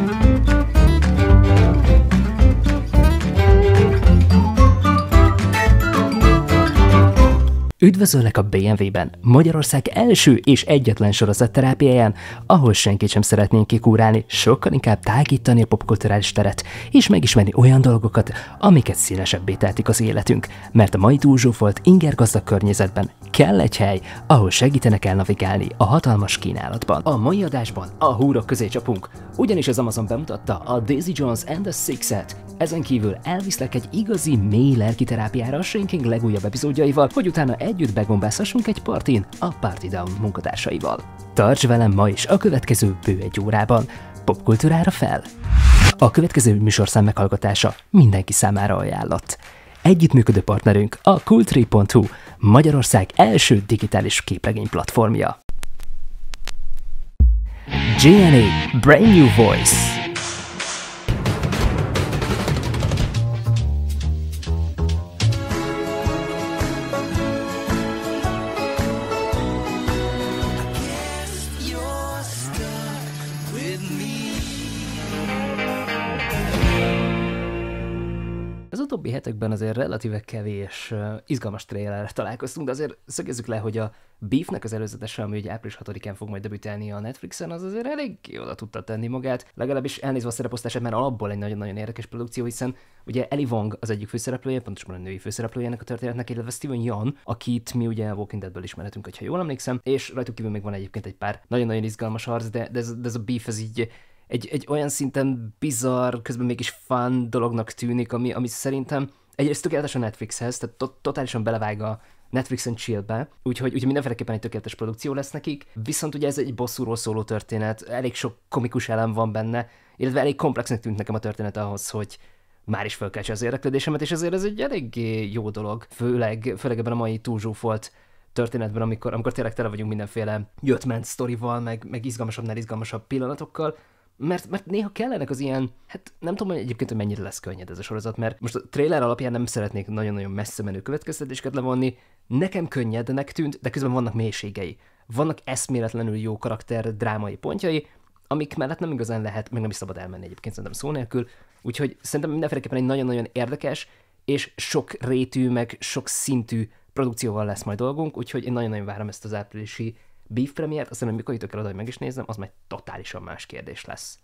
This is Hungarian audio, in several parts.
Thank you. Üdvözöllek a BMW-ben, Magyarország első és egyetlen sorozat terápiáján, ahol senkit sem szeretnénk kikúrálni, sokkal inkább tágítani a popkulturális teret, és megismerni olyan dolgokat, amiket színesebbé tehetik az életünk, mert a mai túlzsúfolt, gazdag környezetben kell egy hely, ahol segítenek el navigálni a hatalmas kínálatban. A mai adásban a húrok közé csapunk, ugyanis az Amazon bemutatta a Daisy Jones and the Six-et. Ezen kívül elviszlek egy igazi mély terápiára a Shrinking legújabb epizódjaival, hogy utána együtt begombázhassunk egy partin a Party Down munkatársaival. Tarts velem ma is a következő bő egy órában, popkultúrára fel! A következő műsorszám meghallgatása mindenki számára ajánlott. Együttműködő partnerünk a Kultri.hu, Magyarország első digitális képregény platformja. GNA Brand New Voice utóbbi hetekben azért relatíve kevés izgalmas trailerre találkoztunk, de azért szögezzük le, hogy a Beefnek az előzetese, ami ugye április 6-án fog majd debütálni a Netflixen, az azért elég oda tudta tenni magát. Legalábbis elnézve a szereposztását, mert alapból egy nagyon-nagyon érdekes produkció, hiszen ugye Eli Wong az egyik főszereplője, pontosan a női főszereplője ennek a történetnek, illetve Steven Yeun, akit mi ugye a Walking Deadből ismerhetünk, ha jól emlékszem, és rajtuk kívül még van egyébként egy pár nagyon-nagyon izgalmas harc, de, de, ez, de ez a Beef ez így egy, egy olyan szinten bizarr, közben mégis fun dolognak tűnik, ami, ami szerintem egyrészt tökéletes a Netflixhez, tehát to- totálisan belevág a Netflix and Chill-be, úgyhogy ugye mindenféleképpen egy tökéletes produkció lesz nekik, viszont ugye ez egy bosszúról szóló történet, elég sok komikus elem van benne, illetve elég komplexnek tűnt nekem a történet ahhoz, hogy már is felkeltse az érdeklődésemet, és ezért ez egy eléggé jó dolog, főleg, főleg ebben a mai túlzsúfolt történetben, amikor, amikor tényleg tele vagyunk mindenféle jött-ment sztorival, meg, meg izgalmasabb nem izgalmasabb pillanatokkal, mert, mert néha kellenek az ilyen, hát nem tudom hogy egyébként, hogy mennyire lesz könnyed ez a sorozat, mert most a trailer alapján nem szeretnék nagyon-nagyon messze menő következtetéseket levonni, nekem könnyednek tűnt, de közben vannak mélységei. Vannak eszméletlenül jó karakter drámai pontjai, amik mellett nem igazán lehet, meg nem is szabad elmenni egyébként szerintem szó nélkül, úgyhogy szerintem mindenféleképpen egy nagyon-nagyon érdekes, és sok rétű, meg sok szintű produkcióval lesz majd dolgunk, úgyhogy én nagyon-nagyon várom ezt az áprilisi Beef Premiert, aztán, amikor jutok el oda, hogy meg is nézem, az meg totálisan más kérdés lesz.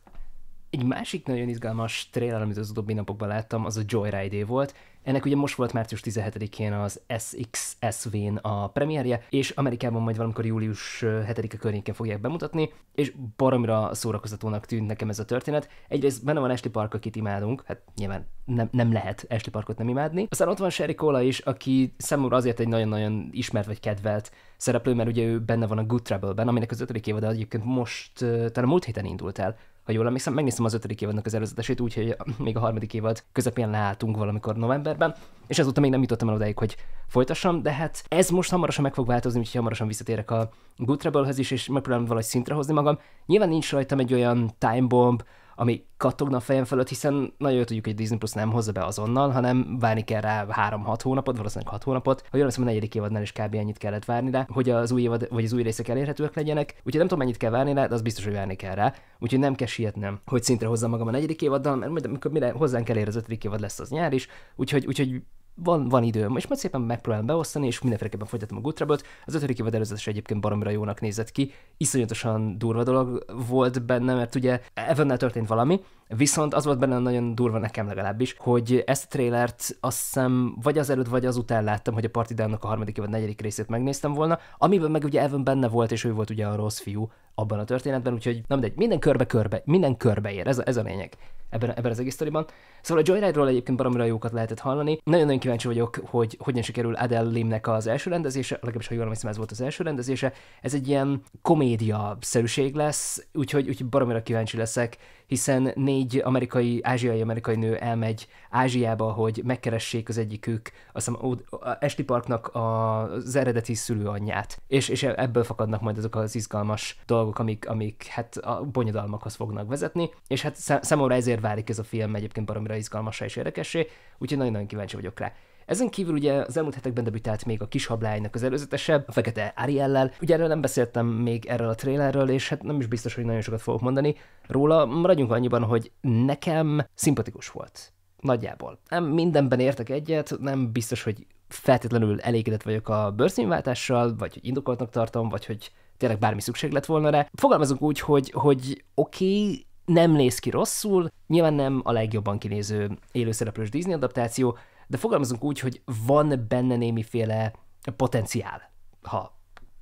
Egy másik nagyon izgalmas trailer, amit az utóbbi napokban láttam, az a Joyride volt. Ennek ugye most volt március 17-én az SXSV-n a premierje, és Amerikában majd valamikor július 7-e környéken fogják bemutatni, és baromira szórakozatónak tűnt nekem ez a történet. Egyrészt benne van Ashley Park, akit imádunk, hát nyilván nem, nem lehet Ashley Parkot nem imádni. Aztán ott van Sherry Cola is, aki számomra azért egy nagyon-nagyon ismert vagy kedvelt szereplő, mert ugye ő benne van a Good Trouble-ben, aminek az ötödik évada egyébként most, talán múlt héten indult el ha jól emlékszem, megnéztem az ötödik évadnak az előzetesét, úgyhogy még a harmadik évad közepén leálltunk valamikor novemberben, és azóta még nem jutottam el odáig, hogy folytassam, de hát ez most hamarosan meg fog változni, úgyhogy hamarosan visszatérek a Good Rebelhez is, és megpróbálom valahogy szintre hozni magam. Nyilván nincs rajtam egy olyan time bomb, ami kattogna a fejem fölött, hiszen nagyon jól tudjuk, hogy Disney Plus nem hozza be azonnal, hanem várni kell rá 3-6 hónapot, valószínűleg 6 hónapot. Ha jól a negyedik évadnál is kb. ennyit kellett várni rá, hogy az új évad vagy az új részek elérhetőek legyenek. Úgyhogy nem tudom, mennyit kell várni rá, de az biztos, hogy várni kell rá. Úgyhogy nem kell sietnem, hogy szintre hozzam magam a negyedik évaddal, mert amikor mire hozzánk elér az ötödik évad lesz az nyár is. Úgyhogy, úgyhogy van, van időm, és majd szépen megpróbálom beosztani, és mindenféleképpen folytatom a Gutrabot. Az ötödik évad előzetes egyébként baromra jónak nézett ki, iszonyatosan durva dolog volt benne, mert ugye Evannel történt valami, viszont az volt benne nagyon durva nekem legalábbis, hogy ezt a trailert, azt hiszem vagy az előtt, vagy azután láttam, hogy a Partidának a harmadik vagy negyedik részét megnéztem volna, amiben meg ugye Evan benne volt, és ő volt ugye a rossz fiú abban a történetben, úgyhogy nem mindegy, minden körbe-körbe, minden körbe ér, ez a, ez a lényeg ebben, ebben az egész sztoriban. Szóval a Joyride-ról egyébként baromira jókat lehetett hallani. Nagyon-nagyon kíváncsi vagyok, hogy hogyan sikerül Adele Limnek az első rendezése, legalábbis ha jól emlékszem, ez volt az első rendezése. Ez egy ilyen komédia-szerűség lesz, úgyhogy, úgyhogy baromira kíváncsi leszek, hiszen négy amerikai, ázsiai-amerikai nő elmegy Ázsiába, hogy megkeressék az egyikük, azt hiszem Ashley Parknak az eredeti szülőanyját. És, és ebből fakadnak majd azok az izgalmas dolgok, amik, amik hát a bonyodalmakhoz fognak vezetni, és hát számomra ezért válik ez a film egyébként baromira izgalmasá és érdekessé, úgyhogy nagyon-nagyon kíváncsi vagyok rá. Ezen kívül ugye az elmúlt hetekben debütált még a kis hablánynak az előzetesebb, a fekete Ariellel. Ugye erről nem beszéltem még erről a trailerről, és hát nem is biztos, hogy nagyon sokat fogok mondani. Róla maradjunk annyiban, hogy nekem szimpatikus volt. Nagyjából. Nem mindenben értek egyet, nem biztos, hogy feltétlenül elégedett vagyok a bőrszínváltással, vagy hogy indokoltnak tartom, vagy hogy tényleg bármi szükség lett volna rá. Fogalmazunk úgy, hogy, hogy oké, okay, nem néz ki rosszul, nyilván nem a legjobban kinéző élőszereplős Disney adaptáció, de fogalmazunk úgy, hogy van benne némiféle potenciál, ha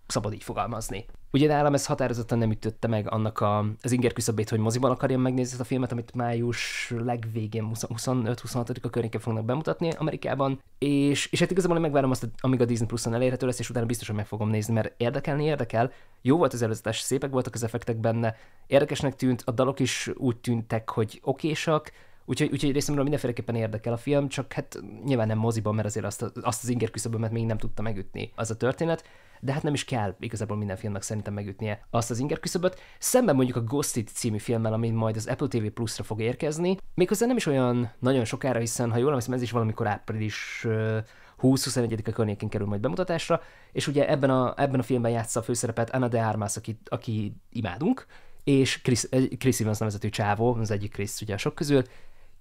szabad így fogalmazni. Ugye nálam ez határozottan nem ütötte meg annak a, az inger küszöbét, hogy moziban akarjam megnézni ezt a filmet, amit május legvégén, 25-26-a környéken fognak bemutatni Amerikában, és, és hát igazából megvárom azt, amíg a Disney Plus-on elérhető lesz, és utána biztos, hogy meg fogom nézni, mert érdekelni érdekel. Jó volt az előzetes, szépek voltak az effektek benne, érdekesnek tűnt, a dalok is úgy tűntek, hogy okésak, Úgyhogy, úgyhogy részemről mindenféleképpen érdekel a film, csak hát nyilván nem moziban, mert azért azt, a, azt az ingerküszöbömet még nem tudta megütni az a történet, de hát nem is kell igazából minden filmnek szerintem megütnie azt az ingerküszöböt. szemben mondjuk a It című filmmel, ami majd az Apple TV Plus-ra fog érkezni, méghozzá nem is olyan nagyon sokára, hiszen ha jól emlékszem, ez is valamikor április 20-21-e környékén kerül majd bemutatásra, és ugye ebben a, ebben a filmben játsza a főszerepet Anna de Armas, aki, aki imádunk, és Chris, Chris Evans nevezetű csávó, az egyik Chris ugye a sok közül,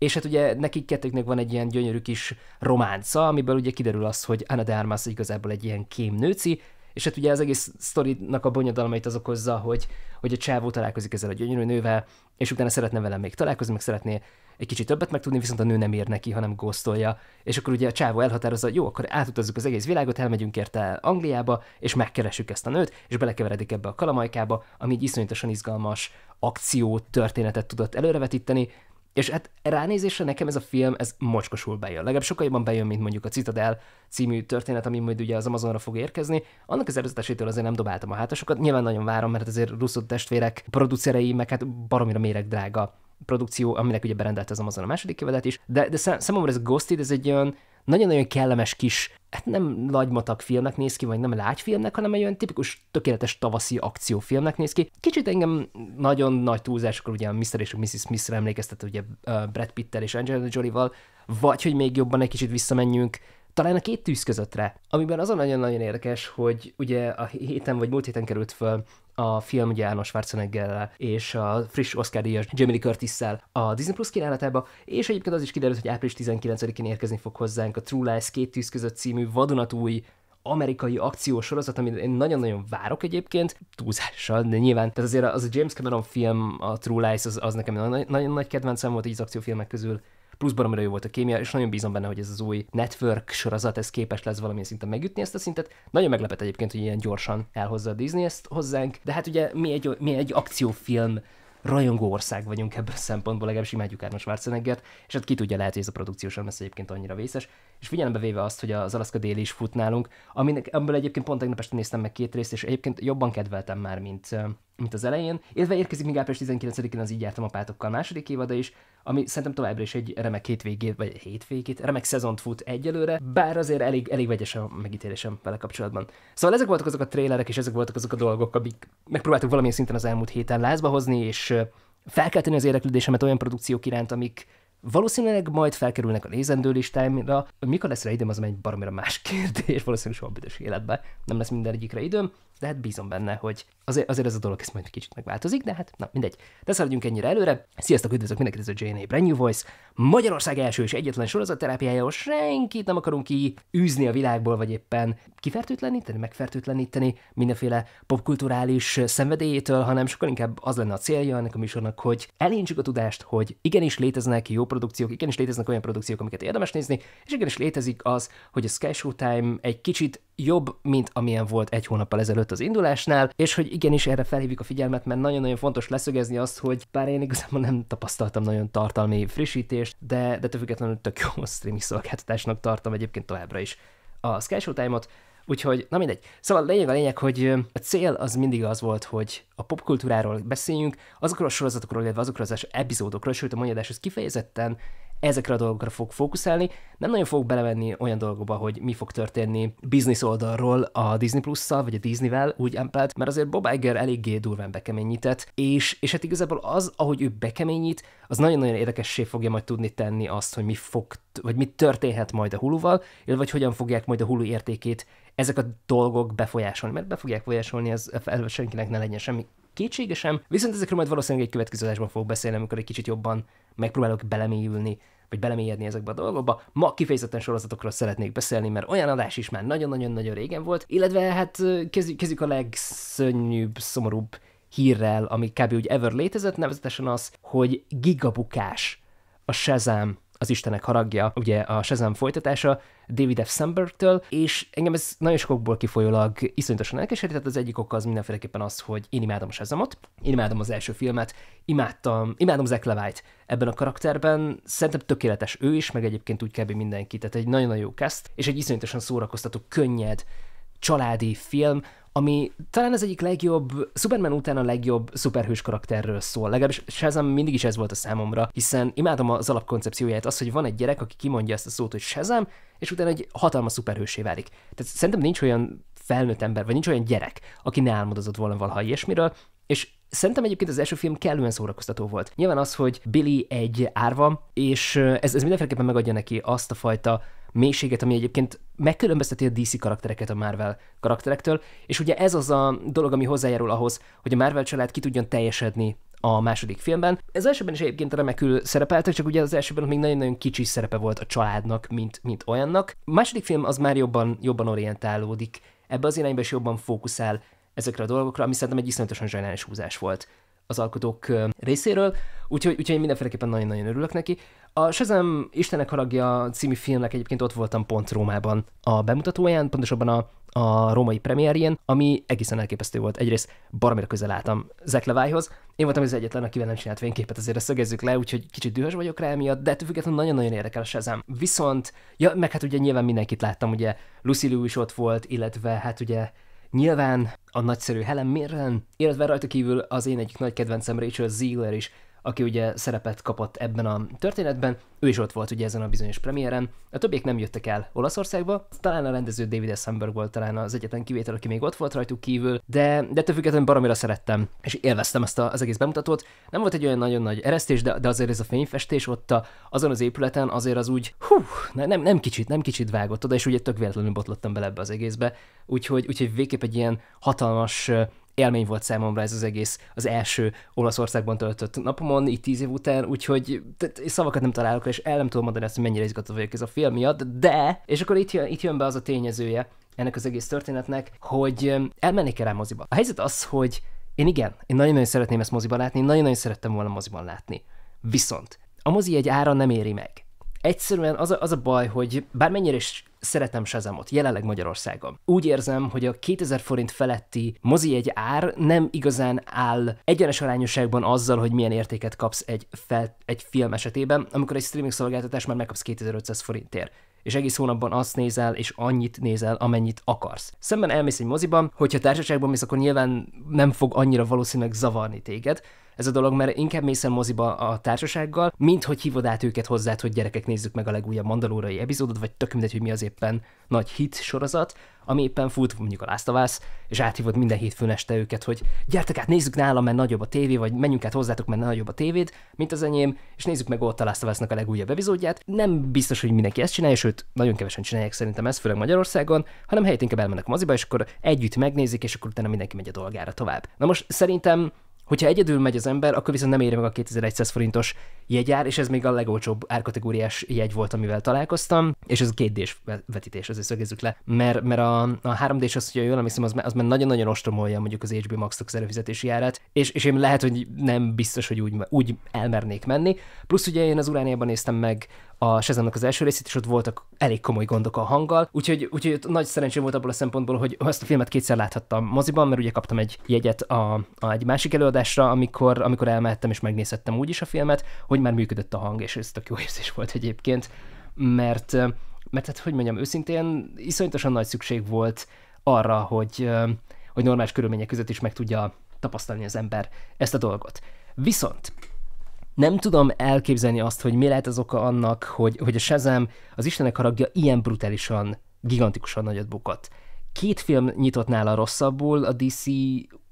és hát ugye nekik kettőknek van egy ilyen gyönyörű kis románca, amiből ugye kiderül az, hogy Anna de Armas igazából egy ilyen kém nőci, és hát ugye az egész sztorinak a bonyodalmait az okozza, hogy, hogy a csávó találkozik ezzel a gyönyörű nővel, és utána szeretne velem még találkozni, meg szeretné egy kicsit többet megtudni, viszont a nő nem ér neki, hanem gosztolja. És akkor ugye a csávó elhatározza, hogy jó, akkor átutazzuk az egész világot, elmegyünk érte Angliába, és megkeressük ezt a nőt, és belekeveredik ebbe a kalamajkába, ami egy iszonyatosan izgalmas akció történetet tudott előrevetíteni, és hát ránézésre nekem ez a film, ez mocskosul bejön. Legalább sokkal jobban bejön, mint mondjuk a Citadel című történet, ami majd ugye az Amazonra fog érkezni. Annak az előzetesétől azért nem dobáltam a hátasokat. Nyilván nagyon várom, mert azért Russo testvérek producerei, meg hát baromira méreg drága produkció, aminek ugye berendelt az Amazon a második évedet is, de, de számomra ez Ghosted, ez egy olyan nagyon-nagyon kellemes kis, hát nem lagymatag filmnek néz ki, vagy nem lágy filmnek, hanem egy olyan tipikus, tökéletes tavaszi akciófilmnek néz ki. Kicsit engem nagyon nagy túlzásokkal ugye a Mr. és a Mrs. Smith-re emlékeztet, ugye Brad Pittel és Angelina Jolie-val, vagy hogy még jobban egy kicsit visszamenjünk talán a két tűz közöttre, amiben az a nagyon-nagyon érdekes, hogy ugye a héten vagy múlt héten került föl a film ugye Arnold schwarzenegger és a friss Oscar díjas Jamie Lee curtis a Disney Plus kínálatába, és egyébként az is kiderült, hogy április 19-én érkezni fog hozzánk a True Lies két tűz között című vadonatúj amerikai akciósorozat, sorozat, amit én nagyon-nagyon várok egyébként, túlzással, de nyilván, tehát azért az a James Cameron film, a True Lies, az, az nekem nagyon, nagyon nagy kedvencem volt így az akciófilmek közül, plusz baromira jó volt a kémia, és nagyon bízom benne, hogy ez az új network sorozat, ez képes lesz valamilyen szinten megütni ezt a szintet. Nagyon meglepet egyébként, hogy ilyen gyorsan elhozza a Disney ezt hozzánk, de hát ugye mi egy, mi egy akciófilm rajongó ország vagyunk ebből a szempontból, legalábbis imádjuk Árnos Schwarzeneggert, és hát ki tudja, lehet, hogy ez a sem lesz egyébként annyira vészes. És figyelembe véve azt, hogy az Alaszka déli is fut nálunk, aminek, amiből egyébként pont tegnap este néztem meg két részt, és egyébként jobban kedveltem már, mint mint az elején, illetve érkezik még április 19-én az Így jártam a pátokkal második évada is, ami szerintem továbbra is egy remek hétvégét, vagy hétvégét, remek szezont fut egyelőre, bár azért elég, elég vegyes a megítélésem vele kapcsolatban. Szóval ezek voltak azok a trélerek, és ezek voltak azok a dolgok, amik megpróbáltuk valamilyen szinten az elmúlt héten lázba hozni, és felkelteni az érdeklődésemet olyan produkciók iránt, amik Valószínűleg majd felkerülnek a nézendő listámra. Mikor lesz rá időm, az már egy baromira más kérdés, valószínűleg soha büdös életben nem lesz minden egyikre időm, de hát bízom benne, hogy azért, azért ez a dolog ez majd kicsit megváltozik, de hát na mindegy. De szaladjunk ennyire előre. Sziasztok, üdvözlök mindenkit, ez a JNA Brand New Voice. Magyarország első és egyetlen sorozatterápiája, senkit nem akarunk ki űzni a világból, vagy éppen kifertőtleníteni, megfertőtleníteni mindenféle popkulturális szenvedélyétől, hanem sokkal inkább az lenne a célja ennek a műsornak, hogy elintsük a tudást, hogy igenis léteznek jó produkciók, igenis léteznek olyan produkciók, amiket érdemes nézni, és igenis létezik az, hogy a Sky Showtime egy kicsit jobb, mint amilyen volt egy hónappal ezelőtt, volt az indulásnál, és hogy igenis erre felhívjuk a figyelmet, mert nagyon-nagyon fontos leszögezni azt, hogy bár én igazából nem tapasztaltam nagyon tartalmi frissítést, de, de függetlenül tök jó streaming szolgáltatásnak tartom egyébként továbbra is a Sky time ot Úgyhogy, na mindegy. Szóval lényeg a lényeg, hogy a cél az mindig az volt, hogy a popkultúráról beszéljünk, azokról a sorozatokról, illetve azokról az epizódokról, sőt a mondjadáshoz kifejezetten ezekre a dolgokra fog fókuszálni. Nem nagyon fog belevenni olyan dolgokba, hogy mi fog történni biznisz oldalról a Disney Plus-szal, vagy a Disney-vel, úgy Unplugged, mert azért Bob Iger eléggé durván bekeményített, és, és hát igazából az, ahogy ő bekeményít, az nagyon-nagyon érdekessé fogja majd tudni tenni azt, hogy mi fog, vagy mi történhet majd a huluval, illetve hogy hogyan fogják majd a hulu értékét ezek a dolgok befolyásolni, mert be fogják befolyásolni, ez senkinek ne legyen semmi kétségesen, viszont ezekről majd valószínűleg egy következő adásban fogok beszélni, amikor egy kicsit jobban megpróbálok belemélyülni, vagy belemélyedni ezekbe a dolgokba. Ma kifejezetten sorozatokról szeretnék beszélni, mert olyan adás is már nagyon-nagyon-nagyon régen volt, illetve hát kezdjük, kezdjük a legszönnyűbb, szomorúbb hírrel, ami kb. úgy ever létezett, nevezetesen az, hogy gigabukás a Shazam az Istenek haragja, ugye a Shazam folytatása David F. Sandberg-től, és engem ez nagyon sokokból kifolyólag iszonyatosan elkeserített. Az egyik oka az mindenféleképpen az, hogy én imádom Shazamot, én imádom az első filmet, imádtam, imádom Zach Levite ebben a karakterben, szerintem tökéletes ő is, meg egyébként úgy kb. mindenki, tehát egy nagyon-nagyon jó cast, és egy iszonyatosan szórakoztató, könnyed, családi film, ami talán az egyik legjobb, Superman után a legjobb szuperhős karakterről szól, legalábbis Shazam mindig is ez volt a számomra, hiszen imádom az alapkoncepcióját, az, hogy van egy gyerek, aki kimondja ezt a szót, hogy Shazam, és utána egy hatalmas szuperhősé válik. Tehát szerintem nincs olyan felnőtt ember, vagy nincs olyan gyerek, aki ne álmodozott volna valaha ilyesmiről, és Szerintem egyébként az első film kellően szórakoztató volt. Nyilván az, hogy Billy egy árva, és ez, ez mindenféleképpen megadja neki azt a fajta mélységet, ami egyébként megkülönbözteti a DC karaktereket a Marvel karakterektől, és ugye ez az a dolog, ami hozzájárul ahhoz, hogy a Marvel család ki tudjon teljesedni a második filmben. Ez elsőben is egyébként remekül szerepeltek, csak ugye az elsőben még nagyon-nagyon kicsi szerepe volt a családnak, mint, mint olyannak. A második film az már jobban, jobban orientálódik, ebbe az irányba is jobban fókuszál ezekre a dolgokra, ami szerintem egy iszonyatosan zsajnális húzás volt az alkotók részéről, úgyhogy, úgyhogy én mindenféleképpen nagyon-nagyon örülök neki. A Sezem Istenek haragja című filmnek egyébként ott voltam pont Rómában a bemutatóján, pontosabban a, a római premierjén, ami egészen elképesztő volt. Egyrészt baromira közel álltam Zack Én voltam az egyetlen, akivel nem csinált fényképet, azért ezt szögezzük le, úgyhogy kicsit dühös vagyok rá emiatt, de függetlenül nagyon-nagyon érdekel a Sezem. Viszont, ja, meg hát ugye nyilván mindenkit láttam, ugye Lucy Liu is ott volt, illetve hát ugye nyilván a nagyszerű Helen Mirren, illetve rajta kívül az én egyik nagy kedvencem Rachel Ziegler is aki ugye szerepet kapott ebben a történetben, ő is ott volt ugye ezen a bizonyos premiéren. A többiek nem jöttek el Olaszországba, talán a rendező David S. Sandberg volt talán az egyetlen kivétel, aki még ott volt rajtuk kívül, de, de ettől függetlenül baromira szerettem, és élveztem ezt a, az egész bemutatót. Nem volt egy olyan nagyon nagy eresztés, de, de azért ez a fényfestés ott a, azon az épületen azért az úgy, hú, nem, nem kicsit, nem kicsit vágott oda, és ugye tök véletlenül botlottam bele ebbe az egészbe. Úgyhogy, úgyhogy végképp egy ilyen hatalmas élmény volt számomra ez az egész az első Olaszországban töltött napomon, itt tíz év után, úgyhogy szavakat nem találok, és el nem tudom mondani azt, hogy mennyire izgatott vagyok ez a film miatt, de, és akkor itt jön, itt jön be az a tényezője ennek az egész történetnek, hogy elmennék el rá moziba. A helyzet az, hogy én igen, én nagyon-nagyon szeretném ezt moziban látni, nagyon-nagyon szerettem volna moziban látni. Viszont a mozi egy ára nem éri meg. Egyszerűen az a, az a baj, hogy bármennyire is szeretem Shazamot, jelenleg Magyarországon. Úgy érzem, hogy a 2000 forint feletti mozi egy ár nem igazán áll egyenes arányosságban azzal, hogy milyen értéket kapsz egy, fel, egy film esetében, amikor egy streaming szolgáltatás már megkapsz 2500 forintért és egész hónapban azt nézel, és annyit nézel, amennyit akarsz. Szemben elmész egy moziban, hogyha társaságban mész, akkor nyilván nem fog annyira valószínűleg zavarni téged, ez a dolog, mert inkább mész el moziba a társasággal, mint hogy hívod át őket hozzá, hogy gyerekek nézzük meg a legújabb mandalórai epizódot, vagy tök mindegy, hogy mi az éppen nagy hit sorozat, ami éppen fut, mondjuk a lásztavász, és áthívod minden hétfőn este őket, hogy gyertek át, nézzük nálam, mert nagyobb a tévé, vagy menjünk át hozzátok, mert nagyobb a tévéd, mint az enyém, és nézzük meg ott a lásztavásznak a legújabb epizódját. Nem biztos, hogy mindenki ezt csinálja, sőt, nagyon kevesen csinálják szerintem ezt, főleg Magyarországon, hanem helyett inkább elmennek moziba, és akkor együtt megnézik, és akkor utána mindenki megy a dolgára tovább. Na most szerintem Hogyha egyedül megy az ember, akkor viszont nem éri meg a 2100 forintos jegyár, és ez még a legolcsóbb árkategóriás jegy volt, amivel találkoztam, és ez a 2 d vetítés, azért szögezzük le. Mert, mert a, a 3D-s az, hogyha jól emlékszem, az, az már nagyon-nagyon ostromolja mondjuk az HBO max tok az előfizetési árát, és, és én lehet, hogy nem biztos, hogy úgy, úgy elmernék menni. Plusz ugye én az Urániában néztem meg a Shazamnak az első részét, és ott voltak elég komoly gondok a hanggal, úgyhogy, úgyhogy nagy szerencsém volt abból a szempontból, hogy ezt a filmet kétszer láthattam moziban, mert ugye kaptam egy jegyet a, a egy másik előadásra, amikor, amikor elmehettem és megnézhettem úgy is a filmet, hogy már működött a hang, és ez tök jó érzés volt egyébként, mert, mert hát, hogy mondjam, őszintén iszonyatosan nagy szükség volt arra, hogy, hogy normális körülmények között is meg tudja tapasztalni az ember ezt a dolgot. Viszont nem tudom elképzelni azt, hogy mi lehet az oka annak, hogy, hogy a Shazam, az Istenek haragja ilyen brutálisan, gigantikusan nagyot bukott. Két film nyitott nála rosszabbul a DC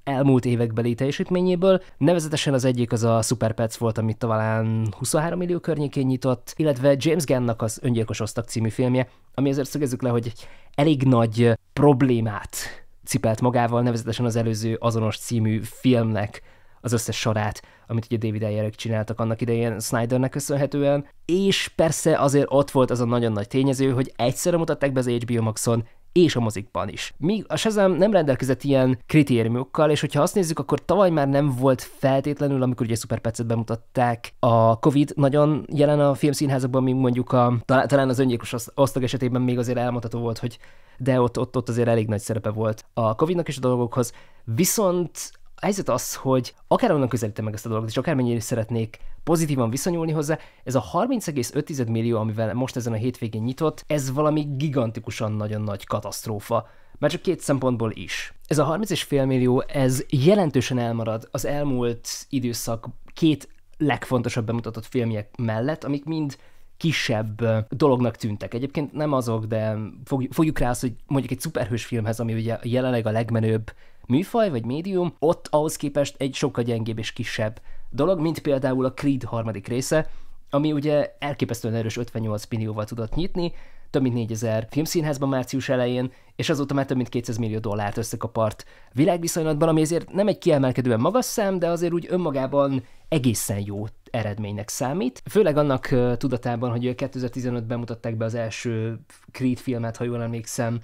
elmúlt évekbeli teljesítményéből. Nevezetesen az egyik az a Super Pets volt, amit talán 23 millió környékén nyitott, illetve James Gunnnak az Öngyilkos Osztag című filmje, ami azért szögezzük le, hogy egy elég nagy problémát cipelt magával, nevezetesen az előző azonos című filmnek az összes sorát, amit ugye David Ayerek csináltak annak idején Snydernek köszönhetően, és persze azért ott volt az a nagyon nagy tényező, hogy egyszerre mutatták be az HBO Maxon, és a mozikban is. Míg a Shazam nem rendelkezett ilyen kritériumokkal, és hogyha azt nézzük, akkor tavaly már nem volt feltétlenül, amikor ugye Super Pets-et bemutatták, a Covid nagyon jelen a filmszínházakban, míg mondjuk a, talán az öngyilkos osztag esetében még azért elmondható volt, hogy de ott, ott, ott azért elég nagy szerepe volt a Covidnak és a dolgokhoz. Viszont a helyzet az, hogy akár onnan közelítem meg ezt a dolgot, és akármennyire is szeretnék pozitívan viszonyulni hozzá, ez a 30,5 millió, amivel most ezen a hétvégén nyitott, ez valami gigantikusan nagyon nagy katasztrófa. Már csak két szempontból is. Ez a 30,5 millió, ez jelentősen elmarad az elmúlt időszak két legfontosabb bemutatott filmjek mellett, amik mind kisebb dolognak tűntek. Egyébként nem azok, de fogjuk rá azt, hogy mondjuk egy szuperhős filmhez, ami ugye jelenleg a legmenőbb műfaj vagy médium, ott ahhoz képest egy sokkal gyengébb és kisebb dolog, mint például a Creed harmadik része, ami ugye elképesztően erős 58 millióval tudott nyitni, több mint 4000 filmszínházban március elején, és azóta már több mint 200 millió dollárt összekapart világviszonylatban, ami azért nem egy kiemelkedően magas szám, de azért úgy önmagában egészen jó eredménynek számít. Főleg annak tudatában, hogy 2015-ben mutatták be az első Creed filmet, ha jól emlékszem,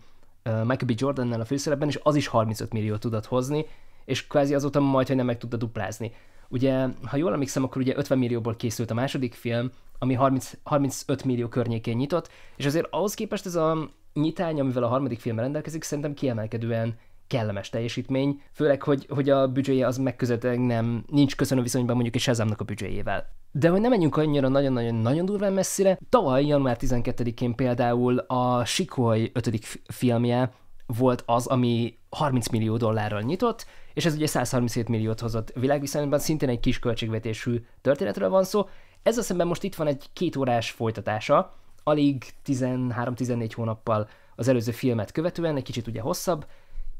Michael B. Jordannel a főszerepben, és az is 35 milliót tudott hozni, és kvázi azóta majd, hogy nem meg tudta duplázni. Ugye, ha jól emlékszem, akkor ugye 50 millióból készült a második film, ami 30, 35 millió környékén nyitott, és azért ahhoz képest ez a nyitány, amivel a harmadik film rendelkezik, szerintem kiemelkedően kellemes teljesítmény, főleg, hogy, hogy a büdzséje az megközelítőleg nem, nincs köszönő viszonyban mondjuk egy Shazamnak a büdzséjével. De hogy nem menjünk annyira nagyon-nagyon-nagyon durván messzire, tavaly január 12-én például a Sikoly 5. filmje volt az, ami 30 millió dollárral nyitott, és ez ugye 137 milliót hozott Világviszonyban szintén egy kis költségvetésű történetről van szó. Ez szemben most itt van egy két órás folytatása, alig 13-14 hónappal az előző filmet követően, egy kicsit ugye hosszabb,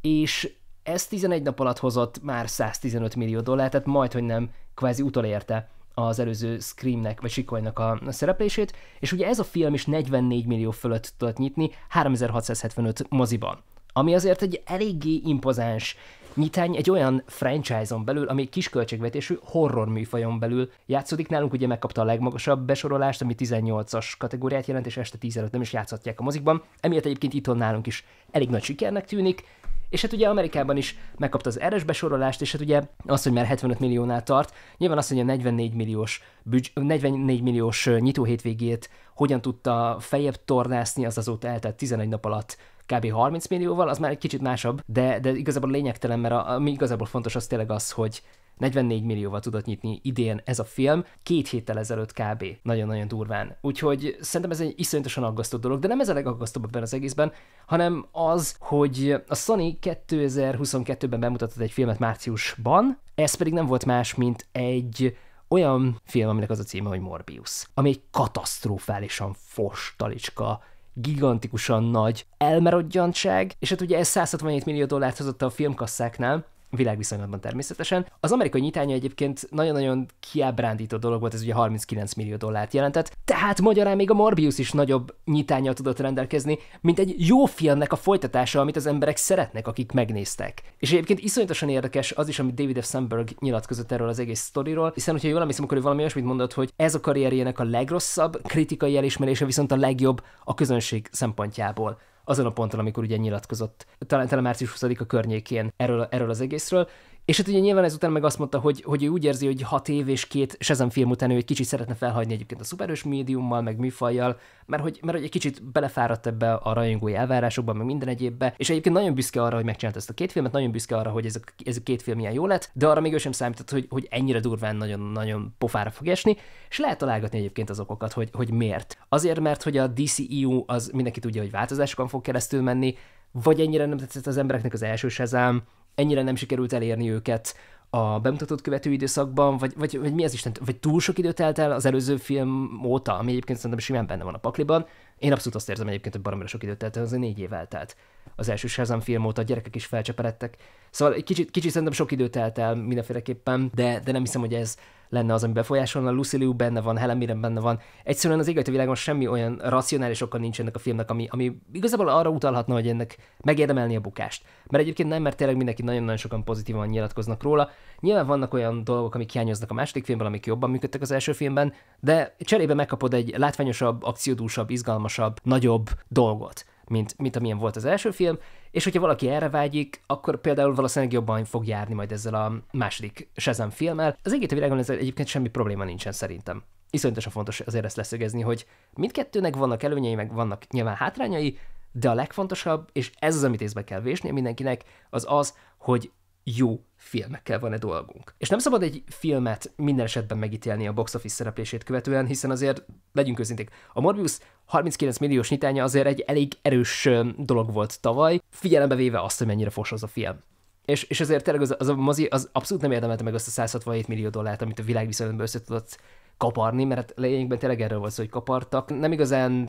és ez 11 nap alatt hozott már 115 millió dollár, tehát majd, hogy nem kvázi utolérte az előző Screamnek vagy Sikolynak a szereplését, és ugye ez a film is 44 millió fölött tudott nyitni 3675 moziban, ami azért egy eléggé impozáns nyitány egy olyan franchise-on belül, ami kisköltségvetésű horror műfajon belül játszódik. Nálunk ugye megkapta a legmagasabb besorolást, ami 18-as kategóriát jelent, és este 10 előtt nem is játszhatják a mozikban. Emiatt egyébként itthon nálunk is elég nagy sikernek tűnik, és hát ugye Amerikában is megkapta az RS besorolást, és hát ugye az, hogy már 75 milliónál tart, nyilván az, hogy a 44 milliós, büdzs, 44 milliós nyitó hétvégét hogyan tudta fejebb tornászni, az azóta eltelt 11 nap alatt kb. 30 millióval, az már egy kicsit másabb, de, de igazából lényegtelen, mert a, ami igazából fontos az tényleg az, hogy 44 millióval tudott nyitni idén ez a film, két héttel ezelőtt kb. Nagyon-nagyon durván. Úgyhogy szerintem ez egy iszonyatosan aggasztó dolog, de nem ez a legaggasztóbb ebben az egészben, hanem az, hogy a Sony 2022-ben bemutatott egy filmet márciusban, ez pedig nem volt más, mint egy olyan film, aminek az a címe, hogy Morbius, ami egy katasztrofálisan fostalicska gigantikusan nagy elmerodjantság, és hát ugye ez 167 millió dollárt hozott a filmkasszáknál, világviszonylatban természetesen. Az amerikai nyitánya egyébként nagyon-nagyon kiábrándító dolog volt, ez ugye 39 millió dollárt jelentett, tehát magyarán még a Morbius is nagyobb nyitánya tudott rendelkezni, mint egy jó filmnek a folytatása, amit az emberek szeretnek, akik megnéztek. És egyébként iszonyatosan érdekes az is, amit David F. Sandberg nyilatkozott erről az egész sztoriról, hiszen, hogyha jól emlékszem, akkor ő valami olyasmit mondott, hogy ez a karrierjének a legrosszabb, kritikai elismerése viszont a legjobb a közönség szempontjából azon a ponton, amikor ugye nyilatkozott, talán, talán március 20-a környékén erről, erről az egészről, és hát ugye nyilván ezután meg azt mondta, hogy, hogy ő úgy érzi, hogy hat év és két sezen film után ő egy kicsit szeretne felhagyni egyébként a szuperős médiummal, meg műfajjal, mert hogy, mert hogy egy kicsit belefáradt ebbe a rajongói elvárásokba, meg minden egyébbe, és egyébként nagyon büszke arra, hogy megcsinált ezt a két filmet, nagyon büszke arra, hogy ez a, ez a két film ilyen jó lett, de arra még ő sem számított, hogy, hogy ennyire durván nagyon-nagyon pofára fog esni, és lehet találgatni egyébként az okokat, hogy, hogy miért. Azért, mert hogy a DCEU az mindenki tudja, hogy változásokon fog keresztül menni, vagy ennyire nem tetszett az embereknek az első sezám, ennyire nem sikerült elérni őket a bemutatott követő időszakban, vagy, vagy, vagy mi az Isten, vagy túl sok időt telt el az előző film óta, ami egyébként szerintem simán benne van a pakliban. Én abszolút azt érzem egyébként, hogy baromira sok időt telt el, azért négy év eltelt az első Shazam film óta, a gyerekek is felcseperedtek. Szóval egy kicsit, kicsit szerintem sok időt telt el mindenféleképpen, de, de nem hiszem, hogy ez lenne az, ami befolyásolna. Lucy Liu benne van, Helen Mirren benne van. Egyszerűen az a világon semmi olyan racionális oka nincs ennek a filmnek, ami, ami igazából arra utalhatna, hogy ennek megérdemelni a bukást. Mert egyébként nem, mert tényleg mindenki nagyon-nagyon sokan pozitívan nyilatkoznak róla. Nyilván vannak olyan dolgok, amik hiányoznak a második filmben, amik jobban működtek az első filmben, de cserébe megkapod egy látványosabb, akciódúsabb, izgalmasabb, nagyobb dolgot mint, mint amilyen volt az első film, és hogyha valaki erre vágyik, akkor például valószínűleg jobban fog járni majd ezzel a második Shazam filmmel. Az égét a világon ezzel egyébként semmi probléma nincsen szerintem. Iszonyatosan fontos azért ezt leszögezni, hogy mindkettőnek vannak előnyei, meg vannak nyilván hátrányai, de a legfontosabb, és ez az, amit észbe kell vésni mindenkinek, az az, hogy jó filmekkel van-e dolgunk. És nem szabad egy filmet minden esetben megítélni a box office szereplését követően, hiszen azért legyünk őszinték. A Morbius 39 milliós nyitánya azért egy elég erős dolog volt tavaly, figyelembe véve azt, hogy mennyire fos az a film. És, és ezért tényleg az, az a mozi az abszolút nem érdemelte meg azt a 167 millió dollárt, amit a világviszonylatban össze tudott kaparni, mert hát lényegben tényleg erről volt szó, hogy kapartak. Nem igazán